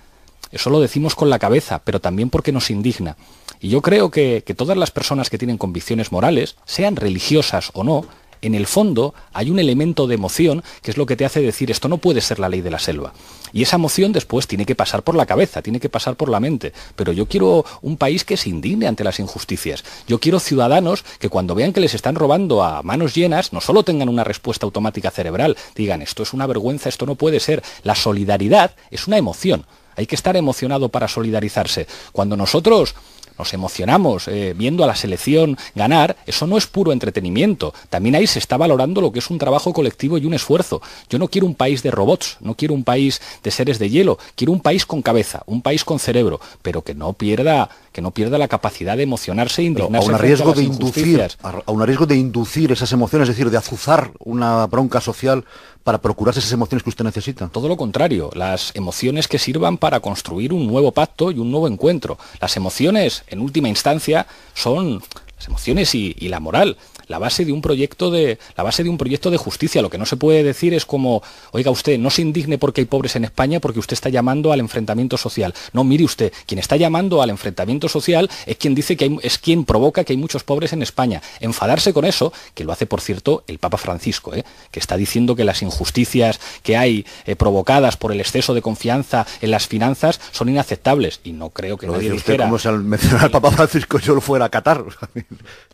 eso lo decimos con la cabeza, pero también porque nos indigna. Y yo creo que, que todas las personas que tienen convicciones morales, sean religiosas o no, en el fondo hay un elemento de emoción que es lo que te hace decir esto no puede ser la ley de la selva. Y esa emoción después tiene que pasar por la cabeza, tiene que pasar por la mente. Pero yo quiero un país que se indigne ante las injusticias. Yo quiero ciudadanos que cuando vean que les están robando a manos llenas, no solo tengan una respuesta automática cerebral, digan esto es una vergüenza, esto no puede ser. La solidaridad es una emoción. Hay que estar emocionado para solidarizarse. Cuando nosotros nos emocionamos eh, viendo a la selección ganar, eso no es puro entretenimiento. También ahí se está valorando lo que es un trabajo colectivo y un esfuerzo. Yo no quiero un país de robots, no quiero un país de seres de hielo, quiero un país con cabeza, un país con cerebro, pero que no pierda, que no pierda la capacidad de emocionarse e indignarse. a un riesgo de inducir, a un riesgo de inducir esas emociones, es decir, de azuzar una bronca social para procurarse esas emociones que usted necesita. Todo lo contrario, las emociones que sirvan para construir un nuevo pacto y un nuevo encuentro. Las emociones, en última instancia, son las emociones y, la moral la base de un proyecto de la base de un proyecto de justicia. Lo que no se puede decir es como, oiga usted, no se indigne porque hay pobres en España porque usted está llamando al enfrentamiento social. No, mire usted, quien está llamando al enfrentamiento social es quien dice que hay, es quien provoca que hay muchos pobres en España. Enfadarse con eso, que lo hace por cierto el Papa Francisco, ¿eh? que está diciendo que las injusticias que hay eh, provocadas por el exceso de confianza en las finanzas son inaceptables y no creo que lo nadie usted al (laughs) mencionar al Papa Francisco yo lo fuera a Qatar.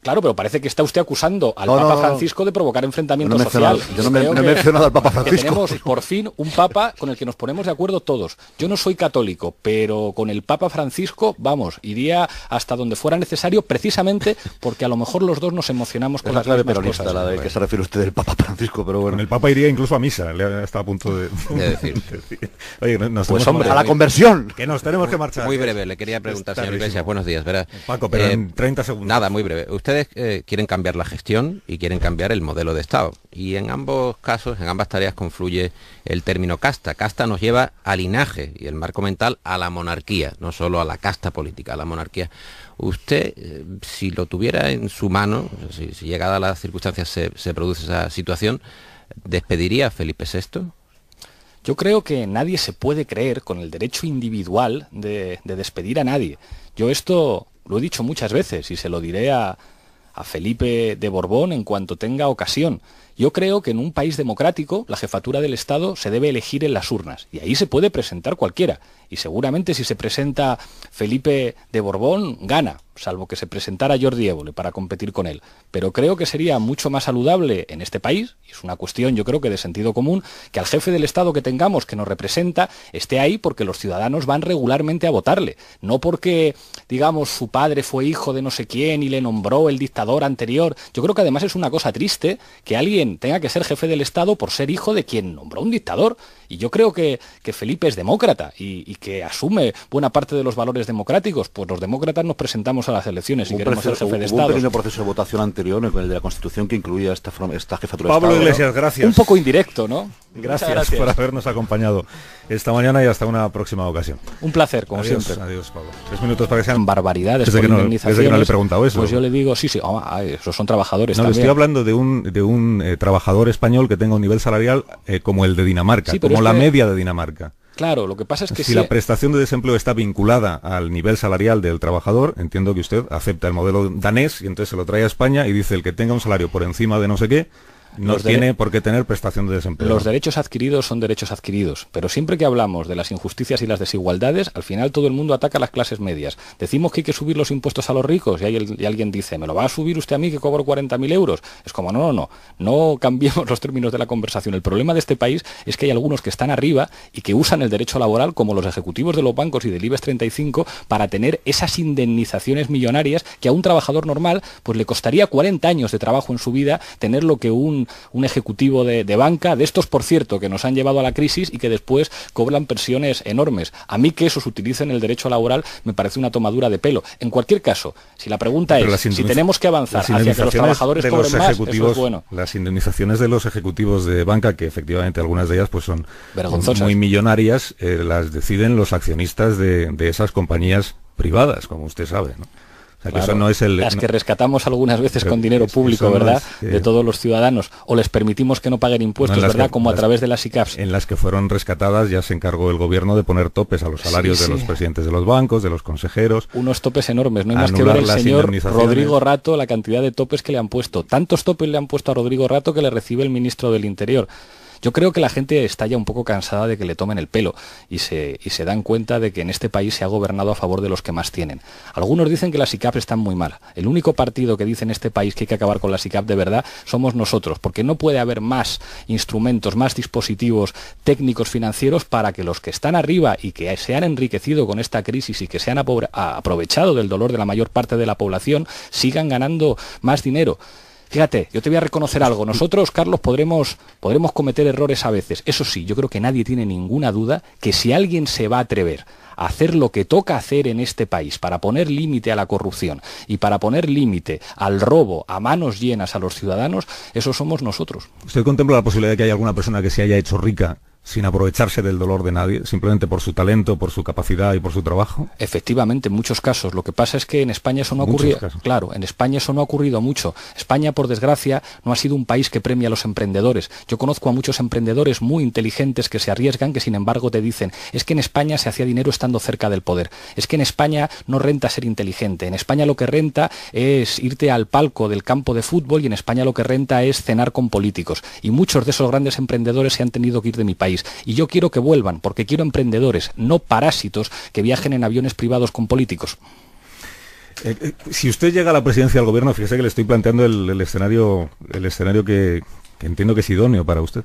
claro, pero parece que está usted acusado al Papa Francisco de provocar enfrentamiento Yo no, me, he mencionado al Papa Francisco. tenemos por fin un Papa con el que nos ponemos de acuerdo todos. Yo no soy católico, pero con el Papa Francisco, vamos, iría hasta donde fuera necesario, precisamente porque a lo mejor los dos nos emocionamos con la clave peronista cosas, la de que se refiere usted del Papa Francisco, pero bueno. el Papa iría incluso a misa, le está a punto de, (laughs) decir. (laughs) Pues a la conversión. Que nos tenemos que marchar. Muy breve, le quería preguntar, señor Iglesias, buenos días, ¿verdad? Paco, pero en 30 segundos. Nada, muy breve. ¿Ustedes eh, quieren cambiar la gestión y quieren cambiar el modelo de Estado. Y en ambos casos, en ambas tareas confluye el término casta. Casta nos lleva al linaje y el marco mental a la monarquía, no solo a la casta política, a la monarquía. Usted, eh, si lo tuviera en su mano, si, llegada a las circunstancias se, produce esa situación, ¿despediría a Felipe VI? Yo creo que nadie se puede creer con el derecho individual de, despedir a nadie. Yo esto lo he dicho muchas veces y se lo diré a, a Felipe de Borbón en cuanto tenga ocasión. Yo creo que en un país democrático la jefatura del Estado se debe elegir en las urnas y ahí se puede presentar cualquiera y seguramente si se presenta Felipe de Borbón, gana, salvo que se presentara Jordi Évole para competir con él. Pero creo que sería mucho más saludable en este país, y es una cuestión yo creo que de sentido común, que al jefe del Estado que tengamos, que nos representa, esté ahí porque los ciudadanos van regularmente a votarle, no porque, digamos, su padre fue hijo de no sé quién y le nombró el dictador anterior. Yo creo que además es una cosa triste que alguien tenga que ser jefe del Estado por ser hijo de quien nombró un dictador. Y yo creo que, que Felipe es demócrata y, que asume buena parte de los valores democráticos. Pues los demócratas nos presentamos a las elecciones y queremos ser jefe de Estado. un proceso de votación anterior en el de la Constitución que incluía esta, esta jefatura Pablo de Iglesias, gracias. Un poco indirecto, ¿no? Gracias, por habernos acompañado esta mañana y hasta una próxima ocasión. Un placer, como siempre. Adiós, Pablo. Tres minutos para que sean barbaridades. Desde, que no, le he preguntado eso. Pues yo le digo, sí, sí, oh, esos son trabajadores. No, estoy hablando de un, de un eh, trabajador español que tenga un nivel salarial eh, como el de Dinamarca la media de Dinamarca. Claro, lo que pasa es que si la prestación de desempleo está vinculada al nivel salarial del trabajador, entiendo que usted acepta el modelo danés y entonces se lo trae a España y dice el que tenga un salario por encima de no sé qué, no tiene por qué tener prestación de desempleo. Los derechos adquiridos son derechos adquiridos, pero siempre que hablamos de las injusticias y las desigualdades, al final todo el mundo ataca a las clases medias. Decimos que hay que subir los impuestos a los ricos y, hay alguien dice, ¿me lo va a subir usted a mí que cobro 40.000 euros? Es como, no, no, no, no cambiemos (laughs) los términos de la conversación. El problema de este país es que hay algunos que están arriba y que usan el derecho laboral como los ejecutivos de los bancos y del IBEX 35 para tener esas indemnizaciones millonarias que a un trabajador normal pues le costaría 40 años de trabajo en su vida tener lo que un un, ejecutivo de, banca, de estos, por cierto, que nos han llevado a la crisis y que después cobran pensiones enormes. A mí que esos utilicen el derecho laboral me parece una tomadura de pelo. En cualquier caso, si la pregunta es, si tenemos que avanzar hacia que los trabajadores cobren más, Las indemnizaciones de los ejecutivos de banca, que efectivamente algunas de ellas pues son muy millonarias, eh, las deciden los accionistas de, esas compañías privadas, como usted sabe no es las que rescatamos algunas veces con dinero público, ¿verdad? Eh, de todos los ciudadanos. O les permitimos que no paguen impuestos, ¿verdad? Como a través de las ICAPs. En las que fueron rescatadas ya se encargó el gobierno de poner topes a los salarios de los presidentes de los bancos, de los consejeros. Unos topes enormes. No hay más que ver el señor Rodrigo Rato la cantidad de topes que le han puesto. Tantos topes le han puesto a Rodrigo Rato que le recibe el ministro del Interior. Yo creo que la gente está ya un poco cansada de que le tomen el pelo y se, dan cuenta de que en este país se ha gobernado a favor de los que más tienen. Algunos dicen que las ICAP están muy mal. El único partido que dice en este país que hay que acabar con las ICAP de verdad somos nosotros, porque no puede haber más instrumentos, más dispositivos técnicos financieros para que los que están arriba y que se han enriquecido con esta crisis y que se han aprovechado del dolor de la mayor parte de la población sigan ganando más dinero. Fíjate, yo te voy a reconocer algo. Nosotros, Carlos, podremos, podremos cometer errores a veces. Eso sí, yo creo que nadie tiene ninguna duda que si alguien se va a atrever a hacer lo que toca hacer en este país para poner límite a la corrupción y para poner límite al robo a manos llenas a los ciudadanos, eso somos nosotros. ¿Usted contempla la posibilidad de que haya alguna persona que se haya hecho rica sin aprovecharse del dolor de nadie, simplemente por su talento, por su capacidad y por su trabajo? Efectivamente, en muchos casos. Lo que pasa es que en España eso no ha ocurrido. Claro, en España eso no ha ocurrido mucho. España, por desgracia, no ha sido un país que premia a los emprendedores. Yo conozco a muchos emprendedores muy inteligentes que se arriesgan, que sin embargo te dicen, es que en España se hacía dinero estando cerca del poder. Es que en España no renta ser inteligente. En España lo que renta es irte al palco del campo de fútbol y en España lo que renta es cenar con políticos. Y muchos de esos grandes emprendedores se han tenido que ir de mi país. Y yo quiero que vuelvan, porque quiero emprendedores, no parásitos que viajen en aviones privados con políticos. Eh, eh, si usted llega a la presidencia del gobierno, fíjese que le estoy planteando el, escenario, el escenario que entiendo que es idóneo para usted.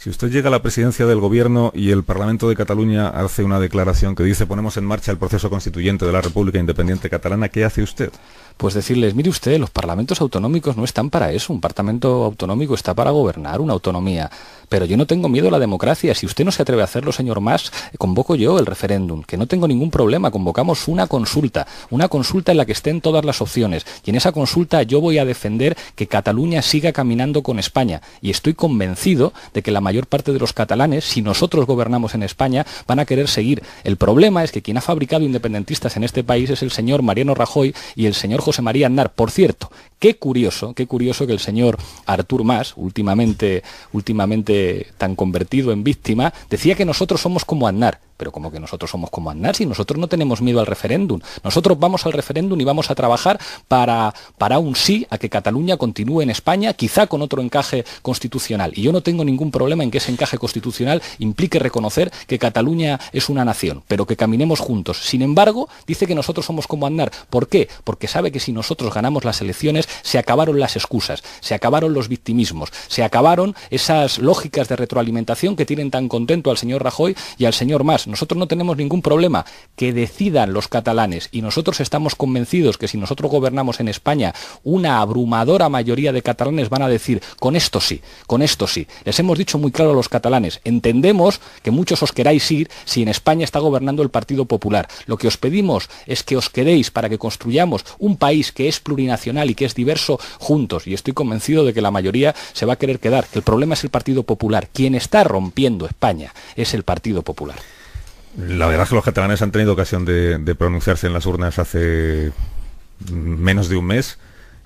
Si usted llega a la presidencia del gobierno y el Parlamento de Cataluña hace una declaración que dice ponemos en marcha el proceso constituyente de la República Independiente Catalana, ¿qué hace usted? pues decirles, mire usted, los parlamentos autonómicos no están para eso, un parlamento autonómico está para gobernar una autonomía, pero yo no tengo miedo a la democracia, si usted no se atreve a hacerlo, señor Mas, eh, convoco yo el referéndum, que no tengo ningún problema, convocamos una consulta, una consulta en la que estén todas las opciones, y en esa consulta yo voy a defender que Cataluña siga caminando con España, y estoy convencido de que la mayor parte de los catalanes, si nosotros gobernamos en España, van a querer seguir. El problema es que quien ha fabricado independentistas en este país es el señor Mariano Rajoy y el señor José María Aznar. Por cierto, Qué curioso, qué curioso que el señor Artur Mas, últimamente, últimamente tan convertido en víctima, decía que nosotros somos como Aznar. Pero como que nosotros somos como Aznar, si nosotros no tenemos miedo al referéndum. Nosotros vamos al referéndum y vamos a trabajar para, para un sí a que Cataluña continúe en España, quizá con otro encaje constitucional. Y yo no tengo ningún problema en que ese encaje constitucional implique reconocer que Cataluña es una nación, pero que caminemos juntos. Sin embargo, dice que nosotros somos como Aznar. ¿Por qué? Porque sabe que si nosotros ganamos las elecciones, se acabaron las excusas, se acabaron los victimismos, se acabaron esas lógicas de retroalimentación que tienen tan contento al señor Rajoy y al señor Mas. Nosotros no tenemos ningún problema que decidan los catalanes y nosotros estamos convencidos que si nosotros gobernamos en España, una abrumadora mayoría de catalanes van a decir, con esto sí, con esto sí. Les hemos dicho muy claro a los catalanes, entendemos que muchos os queráis ir si en España está gobernando el Partido Popular. Lo que os pedimos es que os quedéis para que construyamos un país que es plurinacional y que es juntos y estoy convencido de que la mayoría se va a querer quedar. El problema es el Partido Popular. Quien está rompiendo España es el Partido Popular. La verdad es que los catalanes han tenido ocasión de, pronunciarse en las urnas hace menos de un mes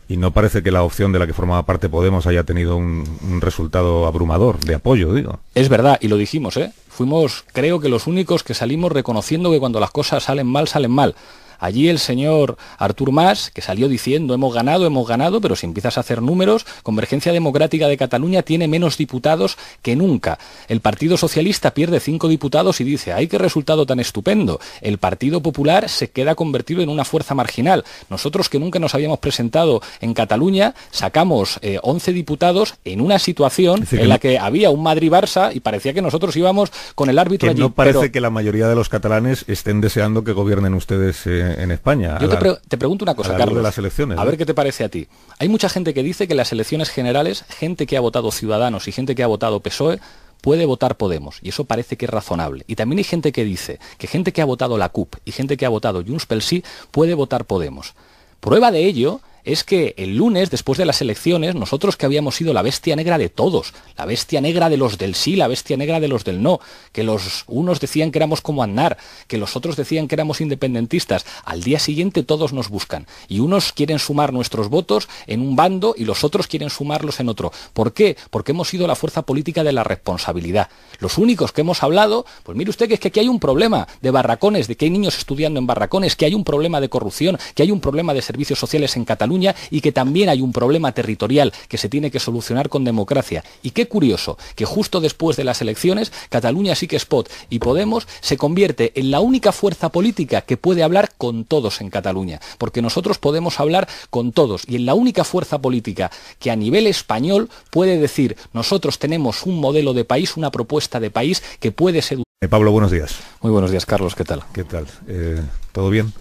y no parece que la opción de la que formaba parte Podemos haya tenido un, un, resultado abrumador de apoyo, digo. Es verdad, y lo dijimos, ¿eh? Fuimos, creo que los únicos que salimos reconociendo que cuando las cosas salen mal, salen mal. Allí el señor Artur Mas, que salió diciendo hemos ganado, hemos ganado, pero si empiezas a hacer números, Convergencia Democrática de Cataluña tiene menos diputados que nunca. El Partido Socialista pierde cinco diputados y dice, ¡ay qué resultado tan estupendo! El Partido Popular se queda convertido en una fuerza marginal. Nosotros que nunca nos habíamos presentado en Cataluña, sacamos 11 eh, diputados en una situación en la que había un Madrid-Barça y parecía que nosotros íbamos con el árbitro allí, No parece que la mayoría de los catalanes estén deseando que gobiernen ustedes. Eh, en España. Yo te, pregunto una cosa, Carlos. las elecciones, a ver qué te parece a ti. Hay mucha gente que dice que en las elecciones generales, gente que ha votado Ciudadanos y gente que ha votado PSOE puede votar Podemos, y eso parece que es razonable. Y también hay gente que dice que gente que ha votado la CUP y gente que ha votado Junts pel sí puede votar Podemos. Prueba de ello es que el lunes, después de las elecciones, nosotros que habíamos sido la bestia negra de todos, la bestia negra de los del sí, la bestia negra de los del no, que los unos decían que éramos como Andar, que los otros decían que éramos independentistas, al día siguiente todos nos buscan. Y unos quieren sumar nuestros votos en un bando y los otros quieren sumarlos en otro. ¿Por qué? Porque hemos sido la fuerza política de la responsabilidad. Los únicos que hemos hablado, pues mire usted que es que aquí hay un problema de barracones, de que hay niños estudiando en barracones, que hay un problema de corrupción, que hay un problema de servicios sociales en Cataluña y que también hay un problema territorial que se tiene que solucionar con democracia. Y qué curioso que justo después de las elecciones, Cataluña sí que spot y Podemos se convierte en la única fuerza política que puede hablar con todos en Cataluña, porque nosotros podemos hablar con todos y en la única fuerza política que a nivel español puede decir, nosotros tenemos un modelo de país, una propuesta de país que puede ser... Eh, Pablo, buenos días. Muy buenos días, Carlos, ¿qué tal? ¿Qué tal? Eh, ¿Todo bien?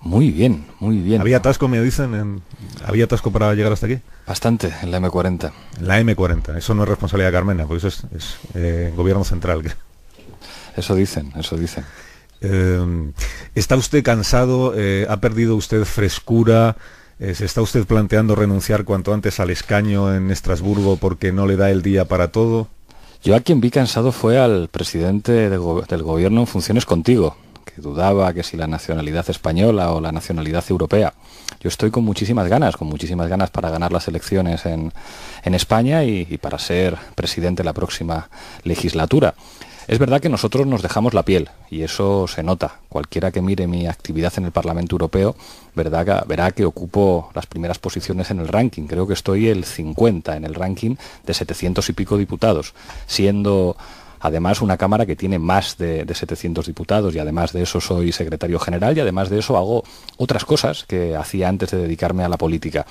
Muy bien, muy bien. ¿Había atasco, me dicen? ¿Había atasco para llegar hasta aquí? Bastante, en la M40. La M40, eso no es responsabilidad de Carmena, porque eso es, eh, gobierno central. (laughs) Eso dicen, eso dicen. Eh, ¿Está usted cansado? Eh, ¿Ha perdido usted frescura? ¿Se está usted planteando renunciar cuanto antes al escaño en Estrasburgo porque no le da el día para todo? Yo a quien vi cansado fue al presidente del gobierno en funciones contigo, dudaba que si la nacionalidad española o la nacionalidad europea. Yo estoy con muchísimas ganas, con muchísimas ganas para ganar las elecciones en, España y, para ser presidente la próxima legislatura. Es verdad que nosotros nos dejamos la piel y eso se nota. Cualquiera que mire mi actividad en el Parlamento Europeo verdad, verá que ocupo las primeras posiciones en el ranking. Creo que estoy el 50 en el ranking de 700 y pico diputados, siendo Además, una Cámara que tiene más de, 700 diputados y además de eso soy secretario general y además de eso hago otras cosas que hacía antes de dedicarme a la política.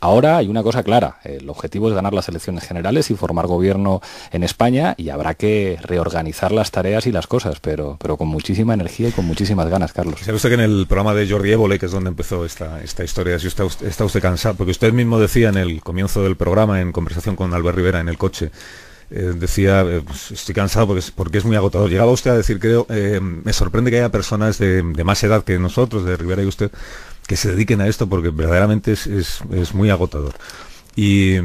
Ahora hay una cosa clara, el objetivo es ganar las elecciones generales y formar gobierno en España y habrá que reorganizar las tareas y las cosas, pero, pero con muchísima energía y con muchísimas ganas, Carlos. Sabe usted que en el programa de Jordi Évole, que es donde empezó esta, historia, si está usted cansado, porque usted mismo decía en el comienzo del programa, en conversación con Albert Rivera en el coche, eh, decía, eh, pues, estoy cansado porque es, porque es muy agotador. Llegaba usted a decir, creo, eh, me sorprende que haya personas de, más edad que nosotros, de Rivera y usted, que se dediquen a esto porque verdaderamente es, muy agotador. Y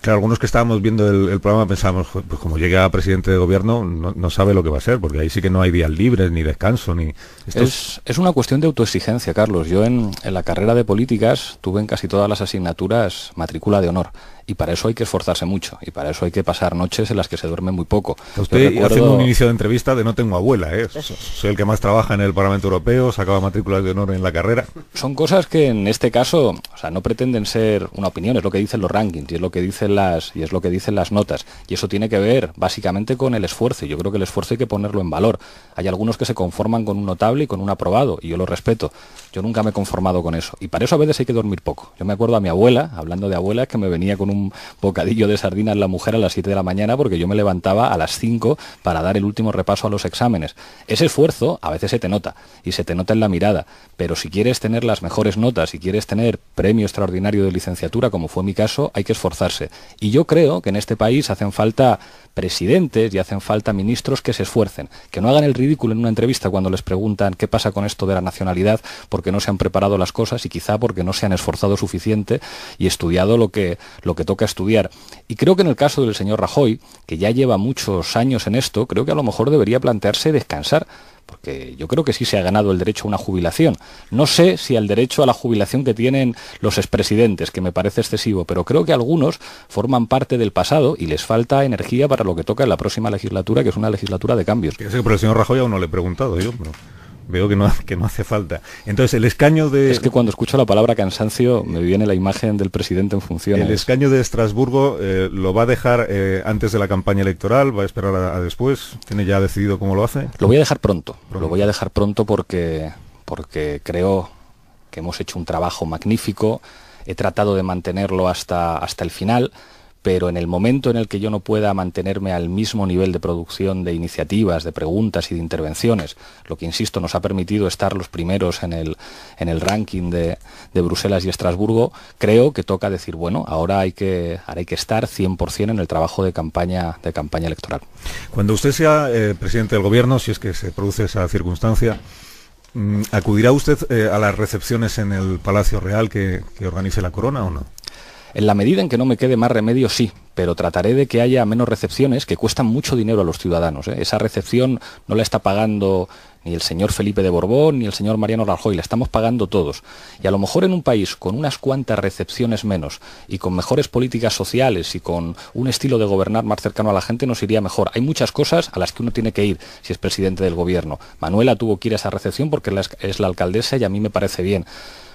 claro, algunos que estábamos viendo el, programa pensábamos, pues como llega presidente de gobierno, no, sabe lo que va a ser, porque ahí sí que no hay días libres, ni descanso, ni... es, una cuestión de autoexigencia, Carlos. Yo en, en la carrera de políticas tuve en casi todas las asignaturas matrícula de honor y para eso hay que esforzarse mucho y para eso hay que pasar noches en las que se duerme muy poco. Usted haciendo un inicio de entrevista de no tengo abuela, ¿eh? soy el que más trabaja en el Parlamento Europeo, sacaba matrículas de honor en la carrera. Son cosas que en este caso, o sea, no pretenden ser una opinión, es lo que dicen los rankings y es lo que dicen las y es lo que dicen las notas y eso tiene que ver básicamente con el esfuerzo. Yo creo que el esfuerzo hay que ponerlo en valor. Hay algunos que se conforman con un notable y con un aprobado y yo lo respeto. Yo nunca me he conformado con eso y para eso a veces hay que dormir poco. Yo me acuerdo a mi abuela, hablando de abuela, que me venía con un un bocadillo de sardinas la mujer a las 7 de la mañana porque yo me levantaba a las 5 para dar el último repaso a los exámenes. Ese esfuerzo a veces se te nota y se te nota en la mirada, pero si quieres tener las mejores notas, y quieres tener premio extraordinario de licenciatura, como fue mi caso, hay que esforzarse. Y yo creo que en este país hacen falta presidentes y hacen falta ministros que se esfuercen, que no hagan el ridículo en una entrevista cuando les preguntan qué pasa con esto de la nacionalidad, porque no se han preparado las cosas y quizá porque no se han esforzado suficiente y estudiado lo que, lo que toca estudiar. Y creo que en el caso del señor Rajoy, que ya lleva muchos años en esto, creo que a lo mejor debería plantearse descansar, porque yo creo que sí se ha ganado el derecho a una jubilación. No sé si el derecho a la jubilación que tienen los expresidentes, que me parece excesivo, pero creo que algunos forman parte del pasado y les falta energía para lo que toca en la próxima legislatura, que es una legislatura de cambios. Pero el señor Rajoy aún no le he preguntado yo, pero... Veo que no, (laughs) que no hace falta. Entonces, el escaño de... Es que cuando escucho la palabra cansancio me viene la imagen del presidente en funciones. El escaño de Estrasburgo eh, lo va a dejar eh, antes de la campaña electoral, va a esperar a, después, tiene ya decidido cómo lo hace. Lo voy a dejar pronto, pronto. lo voy a dejar pronto porque, porque creo que hemos hecho un trabajo magnífico, he tratado de mantenerlo hasta, hasta el final pero en el momento en el que yo no pueda mantenerme al mismo nivel de producción de iniciativas, de preguntas y de intervenciones, lo que, insisto, nos ha permitido estar los primeros en el, en el ranking de, Bruselas y Estrasburgo, creo que toca decir, bueno, ahora hay que, que estar 100% en el trabajo de campaña, de campaña electoral. Cuando usted sea eh, presidente del Gobierno, si es que se produce esa circunstancia, mm, ¿acudirá usted eh, a las recepciones en el Palacio Real que organice la corona o no? En la medida en que no me quede más remedio, sí, pero trataré de que haya menos recepciones que cuestan mucho dinero a los ciudadanos. ¿eh? Esa recepción no la está pagando ni el señor Felipe de Borbón, ni el señor Mariano Rajoy, la estamos pagando todos. Y a lo mejor en un país con unas cuantas recepciones menos y con mejores políticas sociales y con un estilo de gobernar más cercano a la gente nos iría mejor. Hay muchas cosas a las que uno tiene que ir si es presidente del gobierno. Manuela tuvo que ir a esa recepción porque es la alcaldesa y a mí me parece bien.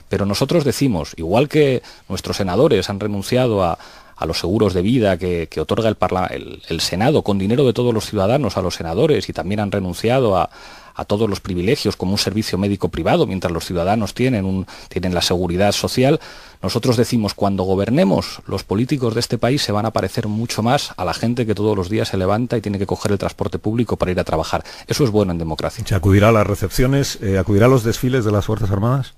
Pero nosotros decimos, igual que nuestros senadores han renunciado a, los seguros de vida que, otorga el, Senado con dinero de todos los ciudadanos a los senadores y también han renunciado a, todos los privilegios como un servicio médico privado, mientras los ciudadanos tienen, tienen la seguridad social, nosotros decimos, cuando gobernemos, los políticos de este país se van a parecer mucho más a la gente que todos los días se levanta y tiene que coger el transporte público para ir a trabajar. Eso es bueno en democracia. ¿Se acudirá a las recepciones, eh, acudirá a los desfiles de las Fuerzas Armadas?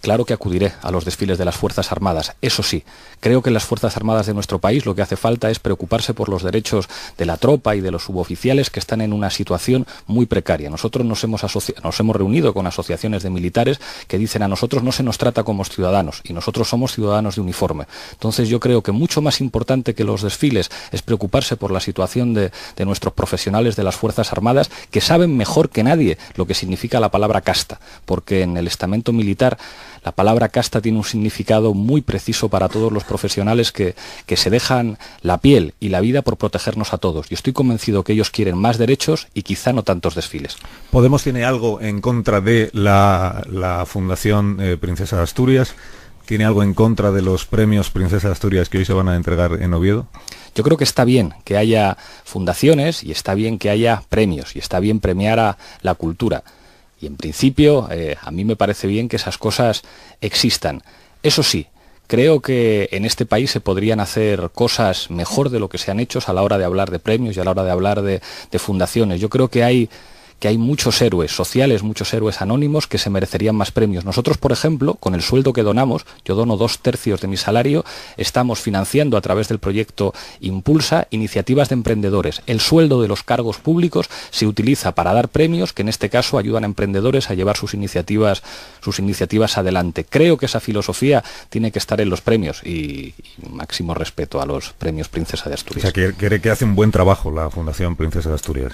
Claro que acudiré a los desfiles de las Fuerzas Armadas, eso sí, creo que las Fuerzas Armadas de nuestro país lo que hace falta es preocuparse por los derechos de la tropa y de los suboficiales que están en una situación muy precaria. Nosotros nos hemos, reunido con asociaciones de militares que dicen a nosotros no se nos trata como ciudadanos y nosotros somos ciudadanos de uniforme. Entonces yo creo que mucho más importante que los desfiles es preocuparse por la situación de nuestros profesionales de las Fuerzas Armadas que saben mejor que nadie lo que significa la palabra casta, porque en el estamento militar la palabra casta tiene un significado muy preciso para todos los profesionales que, se dejan la piel y la vida por protegernos a todos. Y estoy convencido que ellos quieren más derechos y quizá no tantos desfiles. ¿Podemos tiene algo en contra de la, Fundación eh, Princesa de Asturias? ¿Tiene algo en contra de los premios Princesa de Asturias que hoy se van a entregar en Oviedo? Yo creo que está bien que haya fundaciones y está bien que haya premios y está bien premiar a la cultura y en principio, eh, a mí me parece bien que esas cosas existan. Eso sí, creo que en este país se podrían hacer cosas mejor de lo que se han hecho a la hora de hablar de premios y a la hora de hablar de, de fundaciones. Yo creo que hay que hay muchos héroes sociales, muchos héroes anónimos que se merecerían más premios. Nosotros, por ejemplo, con el sueldo que donamos, yo dono dos tercios de mi salario, estamos financiando a través del proyecto Impulsa iniciativas de emprendedores. El sueldo de los cargos públicos se utiliza para dar premios que en este caso ayudan a emprendedores a llevar sus iniciativas, sus iniciativas adelante. Creo que esa filosofía tiene que estar en los premios y, máximo respeto a los premios Princesa de Asturias. O sea, que que hace un buen trabajo la Fundación Princesa de Asturias.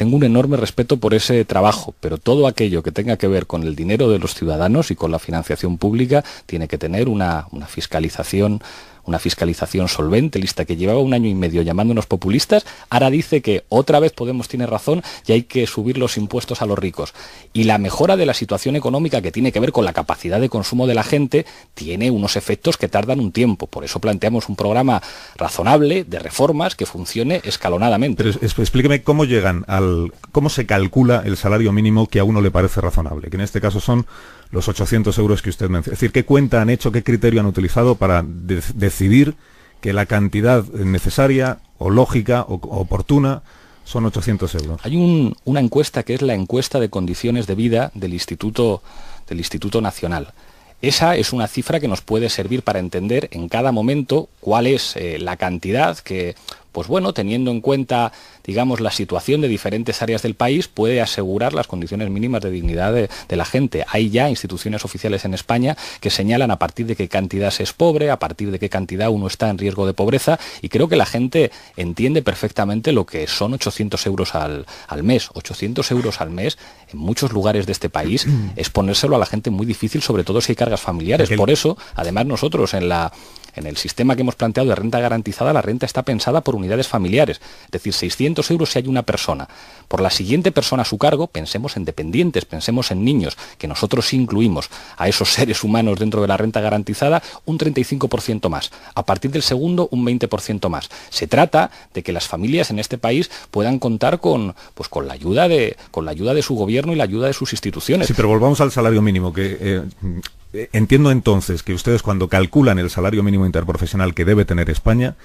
Tengo un enorme respeto por ese trabajo, pero todo aquello que tenga que ver con el dinero de los ciudadanos y con la financiación pública tiene que tener una, fiscalización una fiscalización solvente, lista, que llevaba un año y medio llamándonos populistas, ahora dice que otra vez Podemos tiene razón y hay que subir los impuestos a los ricos. Y la mejora de la situación económica que tiene que ver con la capacidad de consumo de la gente tiene unos efectos que tardan un tiempo. Por eso planteamos un programa razonable de reformas que funcione escalonadamente. explíqueme cómo llegan al... cómo se calcula el salario mínimo que a uno le parece razonable, que en este caso son los 800 euros que usted menciona. Es decir, ¿qué cuenta han hecho, qué criterio han utilizado para decidir que la cantidad necesaria o lógica o oportuna son 800 euros? Hay una encuesta que es la encuesta de condiciones de vida del Instituto, del Instituto Nacional. Esa es una cifra que nos puede servir para entender en cada momento cuál es eh, la cantidad que pues bueno, teniendo en cuenta, digamos, la situación de diferentes áreas del país, puede asegurar las condiciones mínimas de dignidad de, la gente. Hay ya instituciones oficiales en España que señalan a partir de qué cantidad se es pobre, a partir de qué cantidad uno está en riesgo de pobreza, y creo que la gente entiende perfectamente lo que son 800 euros al, al mes. 800 euros al mes, en muchos lugares de este país, (clears throat) es ponérselo a la gente muy difícil, sobre todo si hay cargas familiares. Por eso, además, nosotros en la en el sistema que hemos planteado de renta garantizada, la renta está pensada por unidades familiares, es decir, 600 euros si hay una persona. Por la siguiente persona a su cargo, pensemos en dependientes, pensemos en niños, que nosotros incluimos a esos (laughs) seres humanos dentro de la renta garantizada, un 35% más. A partir del segundo, un 20% más. Se trata de que las familias en este país puedan contar con, pues, con, la, ayuda de, con la ayuda de su gobierno y la ayuda de sus instituciones. Sí, pero volvamos al salario mínimo, que eh, eh, entiendo entonces que ustedes cuando calculan el salario mínimo interprofesional que debe tener España,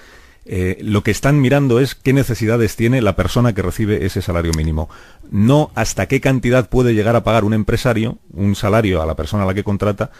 eh, lo que están mirando es qué necesidades tiene la persona que recibe ese salario mínimo. No hasta qué cantidad puede llegar a pagar un empresario un salario a la persona a la que contrata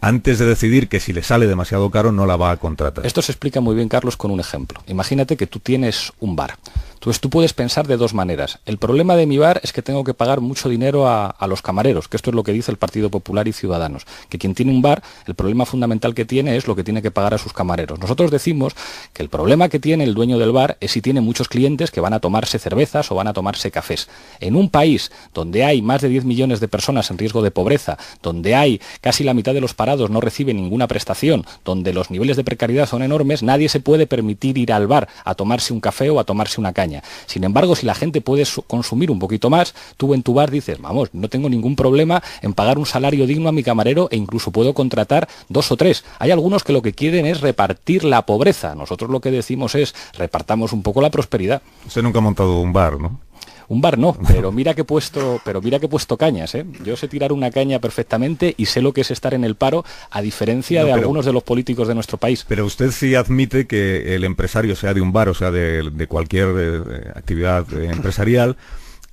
antes de decidir que si le sale demasiado caro no la va a contratar. Esto se explica muy bien, Carlos, con un ejemplo. Imagínate que tú tienes un bar. Entonces tú puedes pensar de dos maneras. El problema de mi bar es que tengo que pagar mucho dinero a, los camareros, que esto es lo que dice el Partido Popular y Ciudadanos, que quien tiene un bar, el problema fundamental que tiene es lo que tiene que pagar a sus camareros. Nosotros decimos que el problema que tiene el dueño del bar es si tiene muchos clientes que van a tomarse cervezas o van a tomarse cafés. En un país donde hay más de 10 millones de personas en riesgo de pobreza, donde hay casi la mitad de los parados no recibe ninguna prestación, donde los niveles de precariedad son enormes, nadie se puede permitir ir al bar a tomarse un café o a tomarse una caña. Sin embargo, si la gente puede consumir un poquito más, tú en tu bar dices, vamos, no tengo ningún problema en pagar un salario digno a mi camarero e incluso puedo contratar dos o tres. Hay algunos que lo que quieren es repartir la pobreza. Nosotros lo que decimos es repartamos un poco la prosperidad. Usted nunca ha montado un bar, ¿no? Un bar no, (laughs) pero mira que he puesto, pero mira puesto cañas, ¿eh? Yo sé tirar una caña perfectamente y sé lo que es estar en el paro, a diferencia de algunos de los políticos de nuestro país. Pero usted sí admite que el empresario sea de un bar, o sea, de, cualquier eh, actividad eh, empresarial,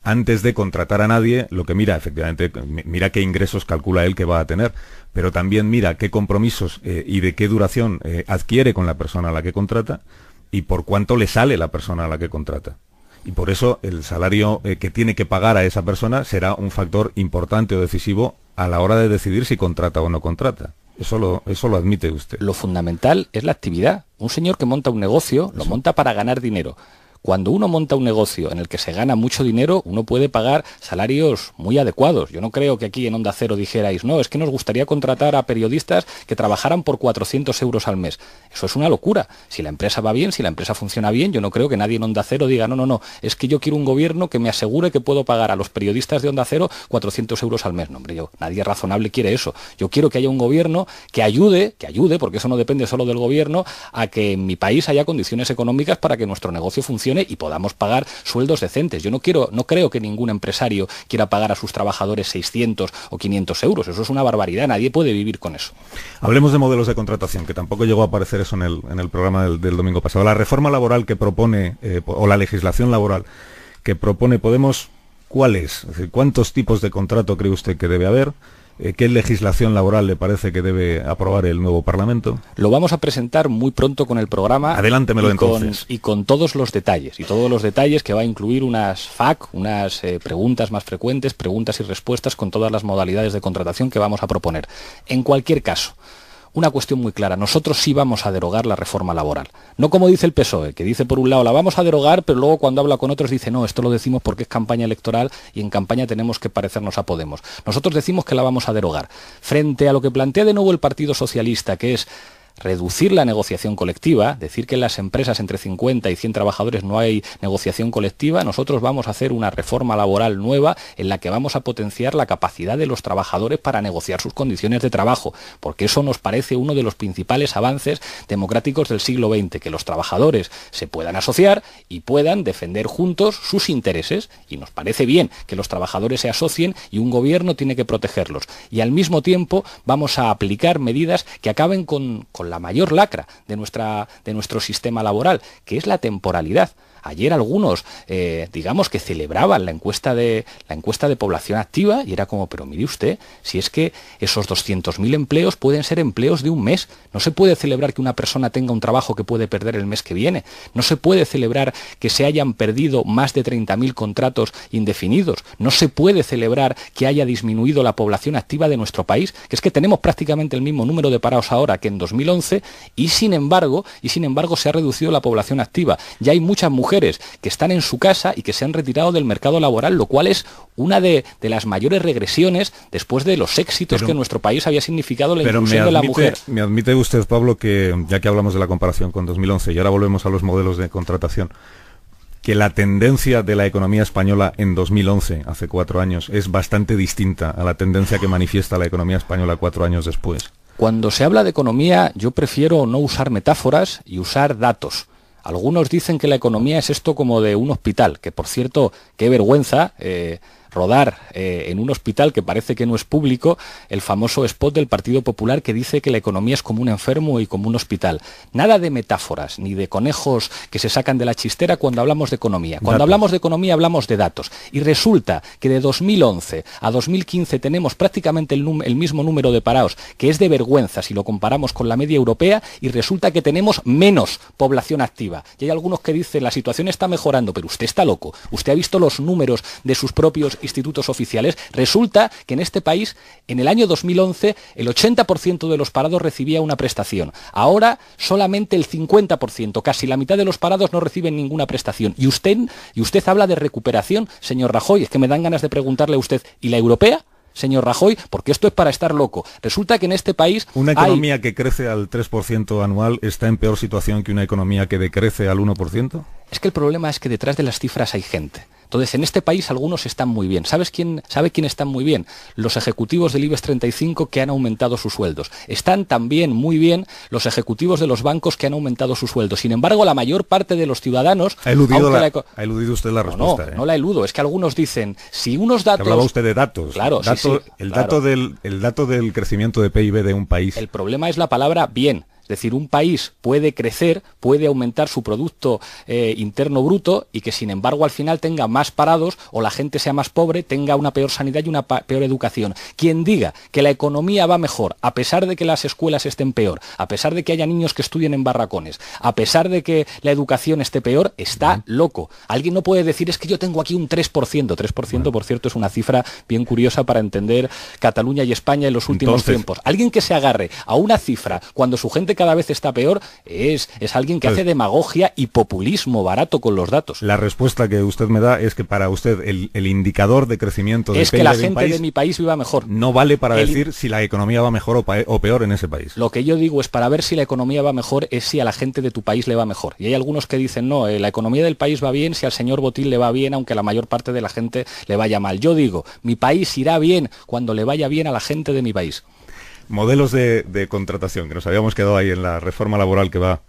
antes de contratar a nadie, lo que mira, efectivamente, mira qué ingresos calcula él que va a tener, pero también mira qué compromisos eh, y de qué duración adquiere con la persona a la que contrata y por cuánto le sale la persona a la que contrata y por eso el salario eh, que tiene que pagar a esa persona será un factor importante o decisivo a la hora de decidir si contrata o no contrata. eso lo admite usted. Lo fundamental es la actividad. Un señor que monta un negocio lo monta para ganar dinero. Cuando uno monta un negocio en el que se gana mucho dinero, uno puede pagar salarios muy adecuados. Yo no creo que aquí en Onda Cero dijerais, no, es que nos gustaría contratar a periodistas que trabajaran por 400 euros al mes. Eso es una locura. Si la empresa va bien, si la empresa funciona bien, yo no creo que nadie en Onda Cero diga, no, no, no, es que yo quiero un gobierno que me asegure que puedo pagar a los periodistas de Onda Cero 400 euros al mes. No, hombre, yo, nadie razonable quiere eso. Yo quiero que haya un gobierno que ayude, que ayude, porque eso no depende solo del gobierno, a que en mi país haya condiciones económicas para que nuestro negocio funcione y podamos pagar sueldos decentes. Yo no quiero, no creo que ningún empresario quiera pagar a sus trabajadores 600 o 500 euros. Eso es una barbaridad. Nadie puede vivir con eso. Hablemos de modelos de contratación, que tampoco llegó a aparecer eso en el, en el programa del, domingo pasado. La reforma laboral que propone, eh, o la legislación laboral que propone Podemos, ¿cuáles? ¿Cuántos tipos de contrato cree usted que debe haber? Eh, ¿Qué legislación laboral le parece que debe aprobar el nuevo Parlamento? Lo vamos a presentar muy pronto con el programa. y con, Y con todos los detalles. Y todos los detalles que va a incluir unas FAC, unas eh, preguntas más frecuentes, preguntas y respuestas con todas las modalidades de contratación que vamos a proponer. En cualquier caso, una cuestión muy clara. Nosotros sí vamos a derogar la reforma laboral. No como dice el PSOE, que dice por un lado la vamos a derogar, pero luego cuando habla con otros dice no, esto lo decimos porque es campaña electoral y en campaña tenemos que parecernos a Podemos. Nosotros decimos que la vamos a derogar. Frente a lo que plantea de nuevo el Partido Socialista, que es reducir la negociación colectiva, decir que en las empresas entre 50 y 100 trabajadores no hay negociación colectiva, nosotros vamos a hacer una reforma laboral nueva en la que vamos a potenciar la capacidad de los trabajadores para negociar sus condiciones de trabajo, porque eso nos parece uno de los principales avances democráticos del siglo XX, que los trabajadores se puedan asociar y puedan defender juntos sus intereses, y nos parece bien que los trabajadores se asocien y un gobierno tiene que protegerlos, y al mismo tiempo vamos a aplicar medidas que acaben con, con la mayor lacra de, nuestra, de nuestro sistema laboral, que es la temporalidad. Ayer algunos, eh, digamos, que celebraban la encuesta, de, la encuesta de población activa y era como, pero mire usted, si es que esos 200.000 empleos pueden ser empleos de un mes, no se puede celebrar que una persona tenga un trabajo que puede perder el mes que viene, no se puede celebrar que se hayan perdido más de 30.000 contratos indefinidos, no se puede celebrar que haya disminuido la población activa de nuestro país, que es que tenemos prácticamente el mismo número de parados ahora que en 2011 y sin embargo, y sin embargo se ha reducido la población activa. Ya hay muchas que están en su casa y que se han retirado del mercado laboral, lo cual es una de, las mayores regresiones después de los éxitos que nuestro país había significado la inclusión de la mujer. Me admite usted, Pablo, que ya que hablamos de la comparación con 2011 y ahora volvemos a los modelos de contratación, que la tendencia de la economía española en 2011, hace cuatro años, es bastante distinta a la tendencia que manifiesta la economía española cuatro años después. Cuando se habla de economía, yo prefiero no usar metáforas y usar datos. Algunos dicen que la economía es esto como de un hospital, que por cierto, qué vergüenza. Eh, rodar eh, en un hospital que parece que no es público el famoso spot del Partido Popular que dice que la economía es como un enfermo y como un hospital. Nada de metáforas ni de conejos que se sacan de la chistera cuando hablamos de economía. Cuando hablamos de economía hablamos de datos. Y resulta que de 2011 a 2015 tenemos prácticamente el, el mismo número de parados, que es de vergüenza si lo comparamos con la media europea, y resulta que tenemos menos población activa. Y hay algunos que dicen la situación está mejorando, pero usted está loco. Usted ha visto los números de sus propios institutos oficiales, resulta que en este país, en el año 2011, el 80% de los parados recibía una prestación. Ahora solamente el 50%, casi la mitad de los parados no reciben ninguna prestación. Y usted, y usted habla de recuperación, señor Rajoy, es que me dan ganas de preguntarle a usted, ¿y la europea? señor Rajoy, porque esto es para estar loco. Resulta que en este país... Una economía que crece al 3% anual está en peor situación que una economía que decrece al 1%. Es que el problema es que detrás de las cifras hay gente. Entonces, en este país algunos están muy bien. ¿Sabes quién, ¿Sabe quién están muy bien? Los ejecutivos del IBEX 35 que han aumentado sus sueldos. Están también muy bien los ejecutivos de los bancos que han aumentado sus sueldos. Sin embargo, la mayor parte de los ciudadanos... Ha eludido, usted la respuesta. No, ¿eh? no, la eludo. Es que algunos dicen, si unos datos... Hablaba usted de datos. Claro, el, dato del, el dato del crecimiento de PIB de un país. El problema es la palabra bien. Es decir, un país puede crecer, puede aumentar su Producto eh, Interno Bruto y que sin embargo al final tenga más parados o la gente sea más pobre, tenga una peor sanidad y una peor educación. Quien diga que la economía va mejor a pesar de que las escuelas estén peor, a pesar de que haya niños que estudien en barracones, a pesar de que la educación esté peor, está loco. Alguien no puede decir es que yo tengo aquí un 3%. 3% por cierto es una cifra bien curiosa para entender Cataluña y España en los últimos tiempos. Alguien que se agarre a una cifra cuando su gente cada vez está peor es, es alguien que pues hace demagogia y populismo barato con los datos. La respuesta que usted me da es que para usted el, indicador de crecimiento de es que la gente de mi país viva mejor. No vale para decir si la economía va mejor o, peor en ese país. Lo que yo digo es para ver si la economía va mejor es si a la gente de tu país le va mejor. Y hay algunos que dicen no, eh, la economía del país va bien si al señor Botín le va bien, aunque la mayor parte de la gente le vaya mal. Yo digo, mi país irá bien cuando le vaya bien a la gente de mi país modelos de, contratación, que nos habíamos quedado ahí en la reforma laboral que va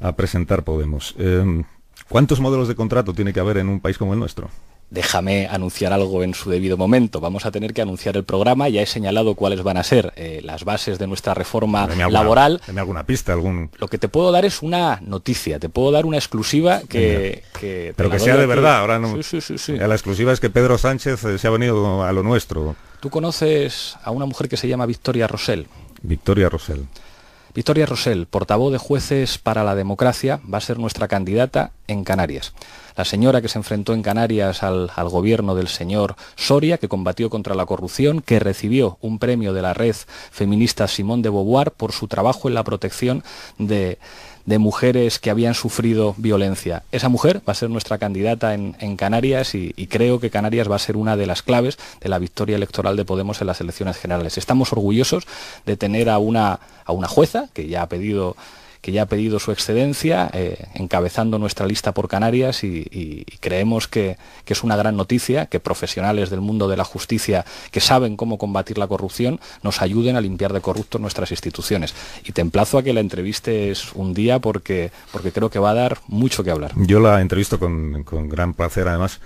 a presentar Podemos. Em, ¿Cuántos modelos de contrato tiene que haber en un país como el nuestro? déjame anunciar algo en su debido momento. Vamos a tener que anunciar el programa. Ya he señalado cuáles van a ser eh, las bases de nuestra reforma laboral. Deme alguna pista, algún. Lo que te puedo dar es una noticia. Te puedo dar una exclusiva que. Pero que sea de verdad. Ahora no. Sí, sí, sí, eh, la exclusiva es que Pedro Sánchez eh, se ha venido a lo nuestro. Tú conoces a una mujer que se llama Victoria Rosell. Victoria Rosell. Victoria Rosell, portavoz de Jueces para la Democracia, va a ser nuestra candidata en Canarias. La señora que se enfrentó en Canarias al, al, gobierno del señor Soria, que combatió contra la corrupción, que recibió un premio de la red feminista Simón de Beauvoir por su trabajo en la protección de de mujeres que habían sufrido violencia. Esa mujer va a ser nuestra candidata en, en Canarias y, creo que Canarias va a ser una de las claves de la victoria electoral de Podemos en las elecciones generales. Estamos orgullosos de tener a una, a una jueza que ya ha pedido que ya ha pedido su excedencia, eh, encabezando nuestra lista por Canarias y, creemos que, es una gran noticia que profesionales del mundo de la justicia que saben cómo combatir la corrupción nos ayuden a limpiar de corruptos nuestras instituciones. Y te emplazo a que la entrevistes un día porque, porque creo que va a dar mucho que hablar. Yo la entrevisto con gran placer además.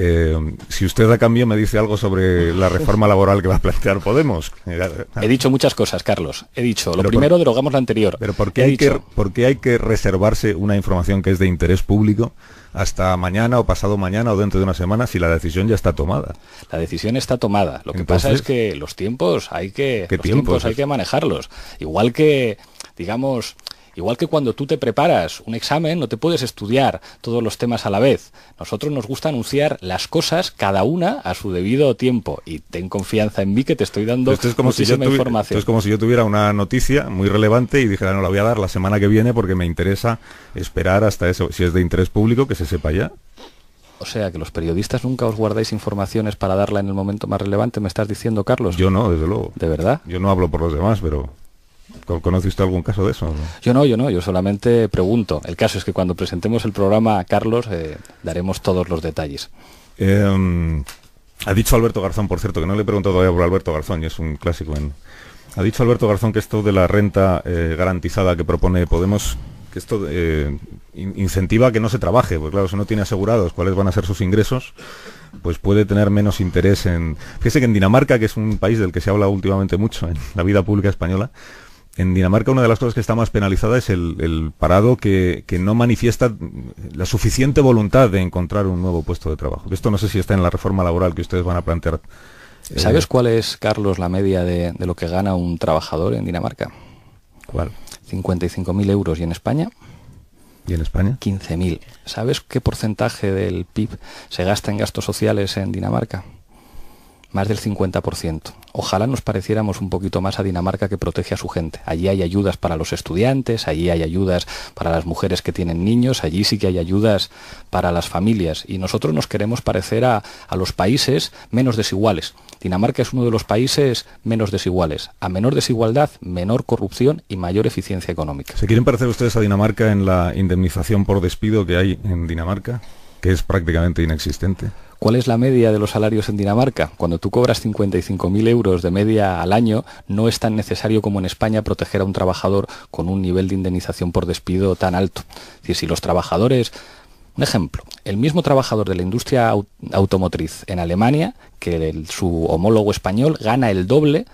Eh, si usted a cambio me dice algo sobre la reforma laboral que va a plantear Podemos. Ah. He dicho muchas cosas, Carlos. He dicho, lo primero derogamos la anterior. Pero ¿por qué, hay que, ¿por hay que reservarse una información que es de interés público hasta mañana o pasado mañana o dentro de una semana si la decisión ya está tomada? La decisión está tomada. Lo que pasa es que los tiempos hay que, los tiempos hay que manejarlos. Igual que, digamos, Igual que cuando tú te preparas un examen, no te puedes estudiar todos los temas a la vez. Nosotros nos gusta anunciar las cosas cada una a su debido tiempo. Y ten confianza en mí que te estoy dando esto es como si yo información. Esto es como si yo tuviera una noticia muy relevante y dijera, no, la voy a dar la semana que viene porque me interesa esperar hasta eso. Si es de interés público, que se sepa ya. O sea, que los periodistas nunca os guardáis informaciones para darla en el momento más relevante, me estás diciendo, Carlos. Yo no, desde luego. ¿De verdad? Yo no hablo por los demás, pero... ¿Conoce usted algún caso de eso? Yo no, yo no, yo solamente pregunto. El caso es que cuando presentemos el programa, a Carlos, eh, daremos todos los detalles. Em, ha dicho Alberto Garzón, por cierto, que no le he preguntado todavía por Alberto Garzón, y es un clásico. En... Ha dicho Alberto Garzón que esto de la renta eh, garantizada que propone Podemos, que esto eh, incentiva a que no se trabaje, porque claro, si no tiene asegurados cuáles van a ser sus ingresos, pues puede tener menos interés en... Fíjese que en Dinamarca, que es un país del que se habla últimamente mucho en la vida pública española, en Dinamarca una de las cosas que está más penalizada es el, parado que, no manifiesta la suficiente voluntad de encontrar un nuevo puesto de trabajo. Esto no sé si está en la reforma laboral que ustedes van a plantear. Eh, ¿Sabes cuál es, Carlos, la media de, de, lo que gana un trabajador en Dinamarca? ¿Cuál? 55.000 euros y en España. ¿Y en España? 15.000. ¿Sabes qué porcentaje del PIB se gasta en gastos sociales en Dinamarca? más del 50%. Ojalá nos pareciéramos un poquito más a Dinamarca que protege a su gente. Allí hay ayudas para los estudiantes, allí hay ayudas para las mujeres que tienen niños, allí sí que hay ayudas para las familias. Y nosotros nos queremos parecer a, a los países menos desiguales. Dinamarca es uno de los países menos desiguales. A menor desigualdad, menor corrupción y mayor eficiencia económica. ¿Se quieren parecer ustedes a Dinamarca en la indemnización por despido que hay en Dinamarca, que es prácticamente inexistente? ¿Cuál es la media de los salarios en Dinamarca? Cuando tú cobras 55.000 euros de media al año, no es tan necesario como en España proteger a un trabajador con un nivel de indemnización por despido tan alto. si los trabajadores un ejemplo, el mismo trabajador de la industria automotriz en Alemania, que su homólogo español, gana el doble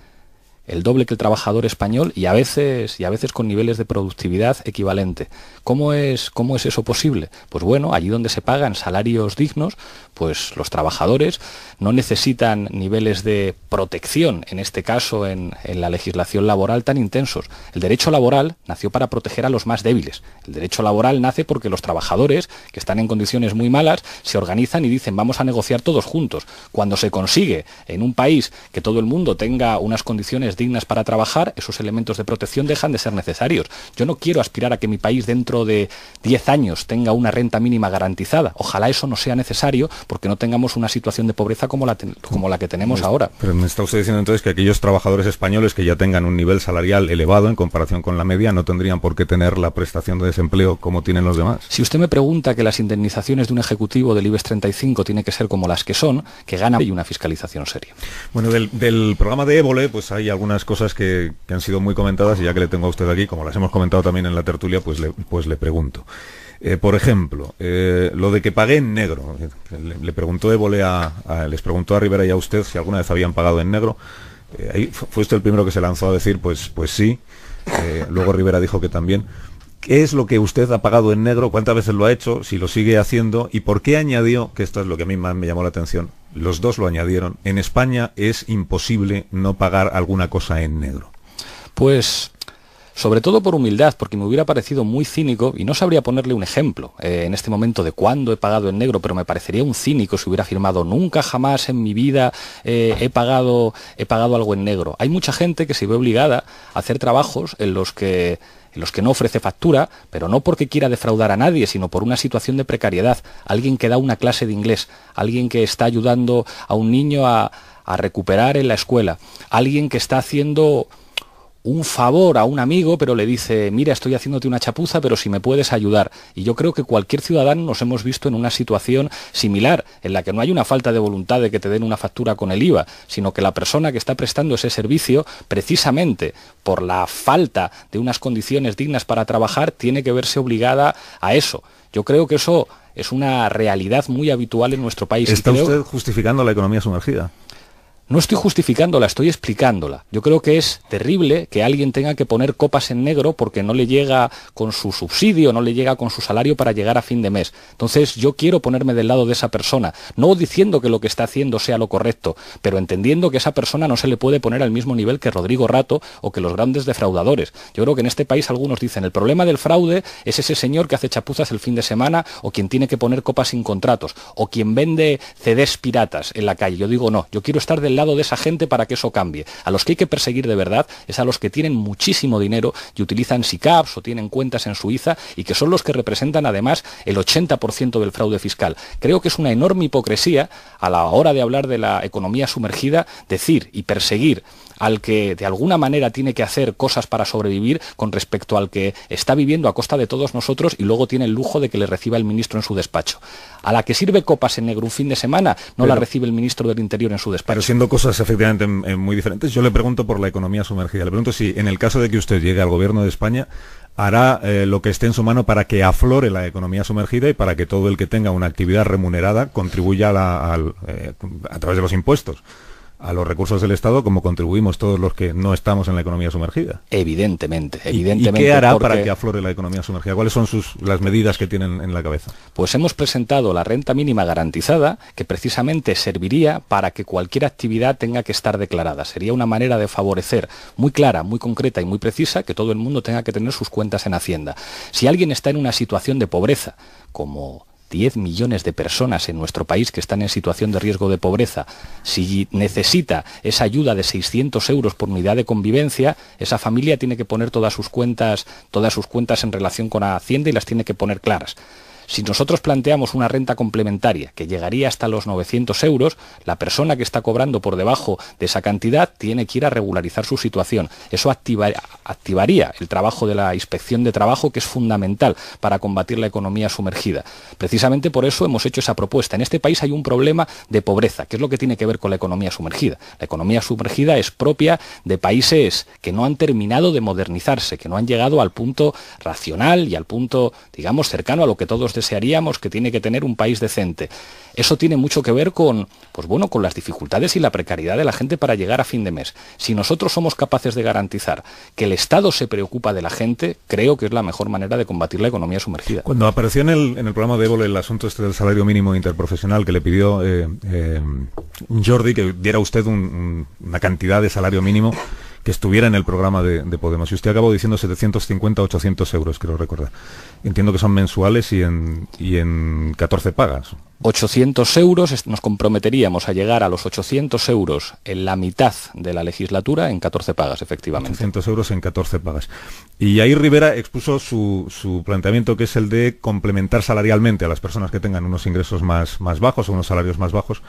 el doble que el trabajador español y a veces y a veces con niveles de productividad equivalente. ¿Cómo es cómo es eso posible? Pues bueno, allí donde se pagan salarios dignos, pues los trabajadores no necesitan niveles de protección, en este caso en la legislación laboral tan intensos. El derecho laboral nació para proteger a los más débiles. El derecho laboral nace porque los trabajadores que están en condiciones muy malas se organizan y dicen vamos a negociar todos juntos. Cuando se consigue en un país que todo el mundo tenga unas condiciones dignas para trabajar, esos elementos de protección dejan de ser necesarios. Yo no quiero aspirar a que mi país dentro de 10 años tenga una renta mínima garantizada. Ojalá eso no sea necesario porque no tengamos una situación de pobreza como la, como la que tenemos ahora. Pero me está usted diciendo entonces que aquellos trabajadores españoles que ya tengan un nivel salarial elevado en comparación con la media no tendrían por qué tener la prestación de desempleo como tienen los demás. Si usted me pregunta que las indemnizaciones de un ejecutivo del IBEX 35 tiene que ser como las que son, que gana y una fiscalización seria. Bueno, del, programa de Évole, pues hay algunos unas cosas que, han sido muy comentadas y ya que le tengo a usted aquí, como las hemos comentado también en la tertulia, pues le, pues le pregunto. Eh, por ejemplo, eh, lo de que pagué en negro. Le, preguntó a, les preguntó a Rivera y a usted si alguna vez habían pagado en negro. Eh, ahí fue usted el primero que se lanzó a decir, pues, pues sí. luego Rivera dijo que también. ¿Qué es lo que usted ha pagado en negro? ¿Cuántas veces lo ha hecho? ¿Si lo sigue haciendo? ¿Y por qué añadió, que esto es lo que a mí más me llamó la atención, los dos lo añadieron, en España es imposible no pagar alguna cosa en negro. Pues sobre todo por humildad, porque me hubiera parecido muy cínico, y no sabría ponerle un ejemplo eh, en este momento de cuándo he pagado en negro, pero me parecería un cínico si hubiera afirmado nunca jamás en mi vida eh, he, pagado, he pagado algo en negro. Hay mucha gente que se ve obligada a hacer trabajos en los que en los que no ofrece factura, pero no porque quiera defraudar a nadie, sino por una situación de precariedad, alguien que da una clase de inglés, alguien que está ayudando a un niño a, a recuperar en la escuela, alguien que está haciendo un favor a un amigo, pero le dice, mira, estoy haciéndote una chapuza, pero si me puedes ayudar. Y yo creo que cualquier ciudadano nos hemos visto en una situación similar, en la que no hay una falta de voluntad de que te den una factura con el IVA, sino que la persona que está prestando ese servicio, precisamente por la falta de unas condiciones dignas para trabajar, tiene que verse obligada a eso. Yo creo que eso es una realidad muy habitual en nuestro país. ¿Está usted justificando la economía sumergida? No estoy justificándola, estoy explicándola. Yo creo que es terrible que alguien tenga que poner copas en negro porque no le llega con su subsidio, no le llega con su salario para llegar a fin de mes. Entonces yo quiero ponerme del lado de esa persona, no diciendo que lo que está haciendo sea lo correcto, pero entendiendo que esa persona no se le puede poner al mismo nivel que Rodrigo Rato o que los grandes defraudadores. Yo creo que en este país algunos dicen el problema del fraude es ese señor que hace chapuzas el fin de semana o quien tiene que poner copas sin contratos o quien vende CDs piratas en la calle. Yo digo no, yo quiero estar del lado de esa gente para que eso cambie. A los que hay que perseguir de verdad es a los que tienen muchísimo dinero y utilizan SICAPs o tienen cuentas en Suiza y que son los que representan además el 80% del fraude fiscal. Creo que es una enorme hipocresía a la hora de hablar de la economía sumergida decir y perseguir al que de alguna manera tiene que hacer cosas para sobrevivir con respecto al que está viviendo a costa de todos nosotros y luego tiene el lujo de que le reciba el ministro en su despacho. A la que sirve copas en negro un fin de semana, no la recibe el ministro del Interior en su despacho cosas efectivamente muy diferentes. Yo le pregunto por la economía sumergida. Le pregunto si en el caso de que usted llegue al gobierno de España, hará eh, lo que esté en su mano para que aflore la economía sumergida y para que todo el que tenga una actividad remunerada contribuya a, eh, a través de los impuestos a los recursos del Estado como contribuimos todos los que no estamos en la economía sumergida. Evidentemente, evidentemente. ¿Y, qué hará para que aflore la economía sumergida? ¿Cuáles son sus, las medidas que tienen en la cabeza? Pues hemos presentado la renta mínima garantizada que precisamente serviría para que cualquier actividad tenga que estar declarada. Sería una manera de favorecer muy clara, muy concreta y muy precisa que todo el mundo tenga que tener sus cuentas en Hacienda. Si alguien está en una situación de pobreza, como 10 millones de personas en nuestro país que están en situación de riesgo de pobreza, si necesita esa ayuda de 600 euros por unidad de convivencia, esa familia tiene que poner todas sus cuentas, todas sus cuentas en relación con la Hacienda y las tiene que poner claras. Si nosotros planteamos una renta complementaria que llegaría hasta los 900 euros, la persona que está cobrando por debajo de esa cantidad tiene que ir a regularizar su situación. Eso activaría el trabajo de la inspección de trabajo, que es fundamental para combatir la economía sumergida. Precisamente por eso hemos hecho esa propuesta. En este país hay un problema de pobreza, que es lo que tiene que ver con la economía sumergida. La economía sumergida es propia de países que no han terminado de modernizarse, que no han llegado al punto racional y al punto, digamos, cercano a lo que todos desearíamos que tiene que tener un país decente. Eso tiene mucho que ver con, pues bueno, con las dificultades y la precariedad de la gente para llegar a fin de mes. Si nosotros somos capaces de garantizar que el Estado se preocupa de la gente, creo que es la mejor manera de combatir la economía sumergida. Cuando apareció en el, programa de Évole el asunto este del salario mínimo interprofesional que le pidió eh, eh, Jordi que diera usted una cantidad de salario mínimo que estuviera en el programa de, Podemos. Y usted acabó diciendo 750, 800 euros, creo recordar. Entiendo que son mensuales y en, en 14 pagas. 800 euros, nos comprometeríamos a llegar a los 800 euros en la mitad de la legislatura en 14 pagas, efectivamente. 800 euros en 14 pagas. Y ahí Rivera expuso su, su planteamiento, que es el de complementar salarialmente a las personas que tengan unos ingresos más, más bajos o unos salarios más bajos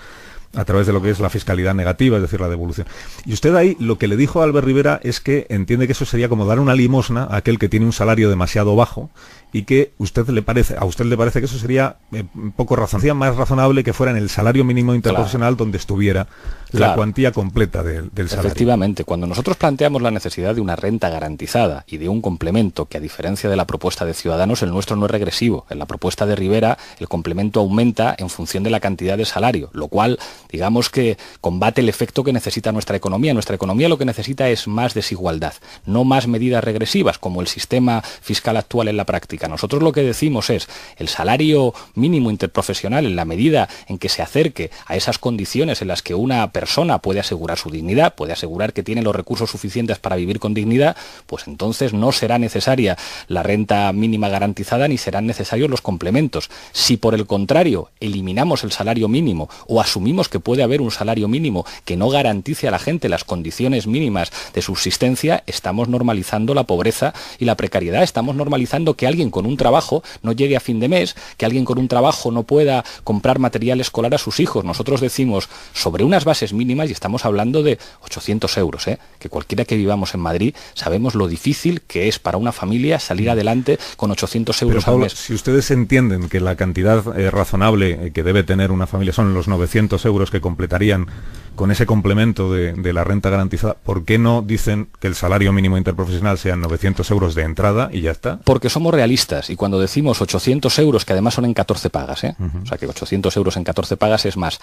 a través de lo que es la fiscalidad negativa, es decir, la devolución. Y usted ahí lo que le dijo a Albert Rivera es que entiende que eso sería como dar una limosna a aquel que tiene un salario demasiado bajo y que usted le parece, a usted le parece que eso sería un eh, poco razonable, más razonable que fuera en el salario mínimo interprofesional donde estuviera la cuantía completa del salario. Efectivamente, cuando nosotros planteamos la necesidad de una renta garantizada y de un complemento que a diferencia de la propuesta de Ciudadanos, el nuestro no es regresivo. En la propuesta de Rivera, el complemento aumenta en función de la cantidad de salario, lo cual digamos que combate el efecto que necesita nuestra economía. Nuestra economía lo que necesita es más desigualdad, no más medidas regresivas como el sistema fiscal actual en la práctica. Nosotros lo que decimos es el salario mínimo interprofesional en la medida en que se acerque a esas condiciones en las que una persona puede asegurar su dignidad, puede asegurar que tiene los recursos suficientes para vivir con dignidad, pues entonces no será necesaria la renta mínima garantizada ni serán necesarios los complementos. Si por el contrario eliminamos el salario mínimo o asumimos que puede haber un salario mínimo que no garantice a la gente las condiciones mínimas de subsistencia, estamos normalizando la pobreza y la precariedad, estamos normalizando que alguien con un trabajo no llegue a fin de mes, que alguien con un trabajo no pueda comprar material escolar a sus hijos. Nosotros decimos sobre unas bases mínimas y estamos hablando de 800 euros, ¿eh? que cualquiera que vivamos en Madrid sabemos lo difícil que es para una familia salir adelante con 800 euros al mes. si ustedes entienden que la cantidad eh, razonable eh, que debe tener una familia son los 900 euros, euros que completarían con ese complemento de, la renta garantizada, ¿por qué no dicen que el salario mínimo interprofesional sean 900 euros de entrada y ya está? Porque somos realistas y cuando decimos 800 euros, que además son en 14 pagas, ¿eh? o sea que 800 euros en 14 pagas es más,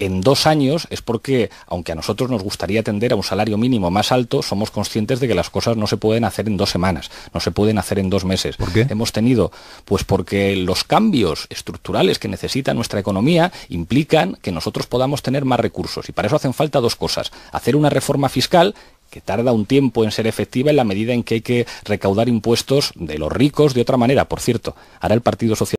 en dos años es porque, aunque a nosotros nos gustaría atender a un salario mínimo más alto, somos conscientes de que las cosas no se pueden hacer en dos semanas, no se pueden hacer en dos meses. ¿Por qué? Hemos tenido, pues porque los cambios estructurales que necesita nuestra economía implican que nosotros podamos tener más recursos. Y para eso hacen falta dos cosas. Hacer una reforma fiscal que tarda un tiempo en ser efectiva en la medida en que hay que recaudar impuestos de los ricos de otra manera. Por cierto, hará el Partido Socialista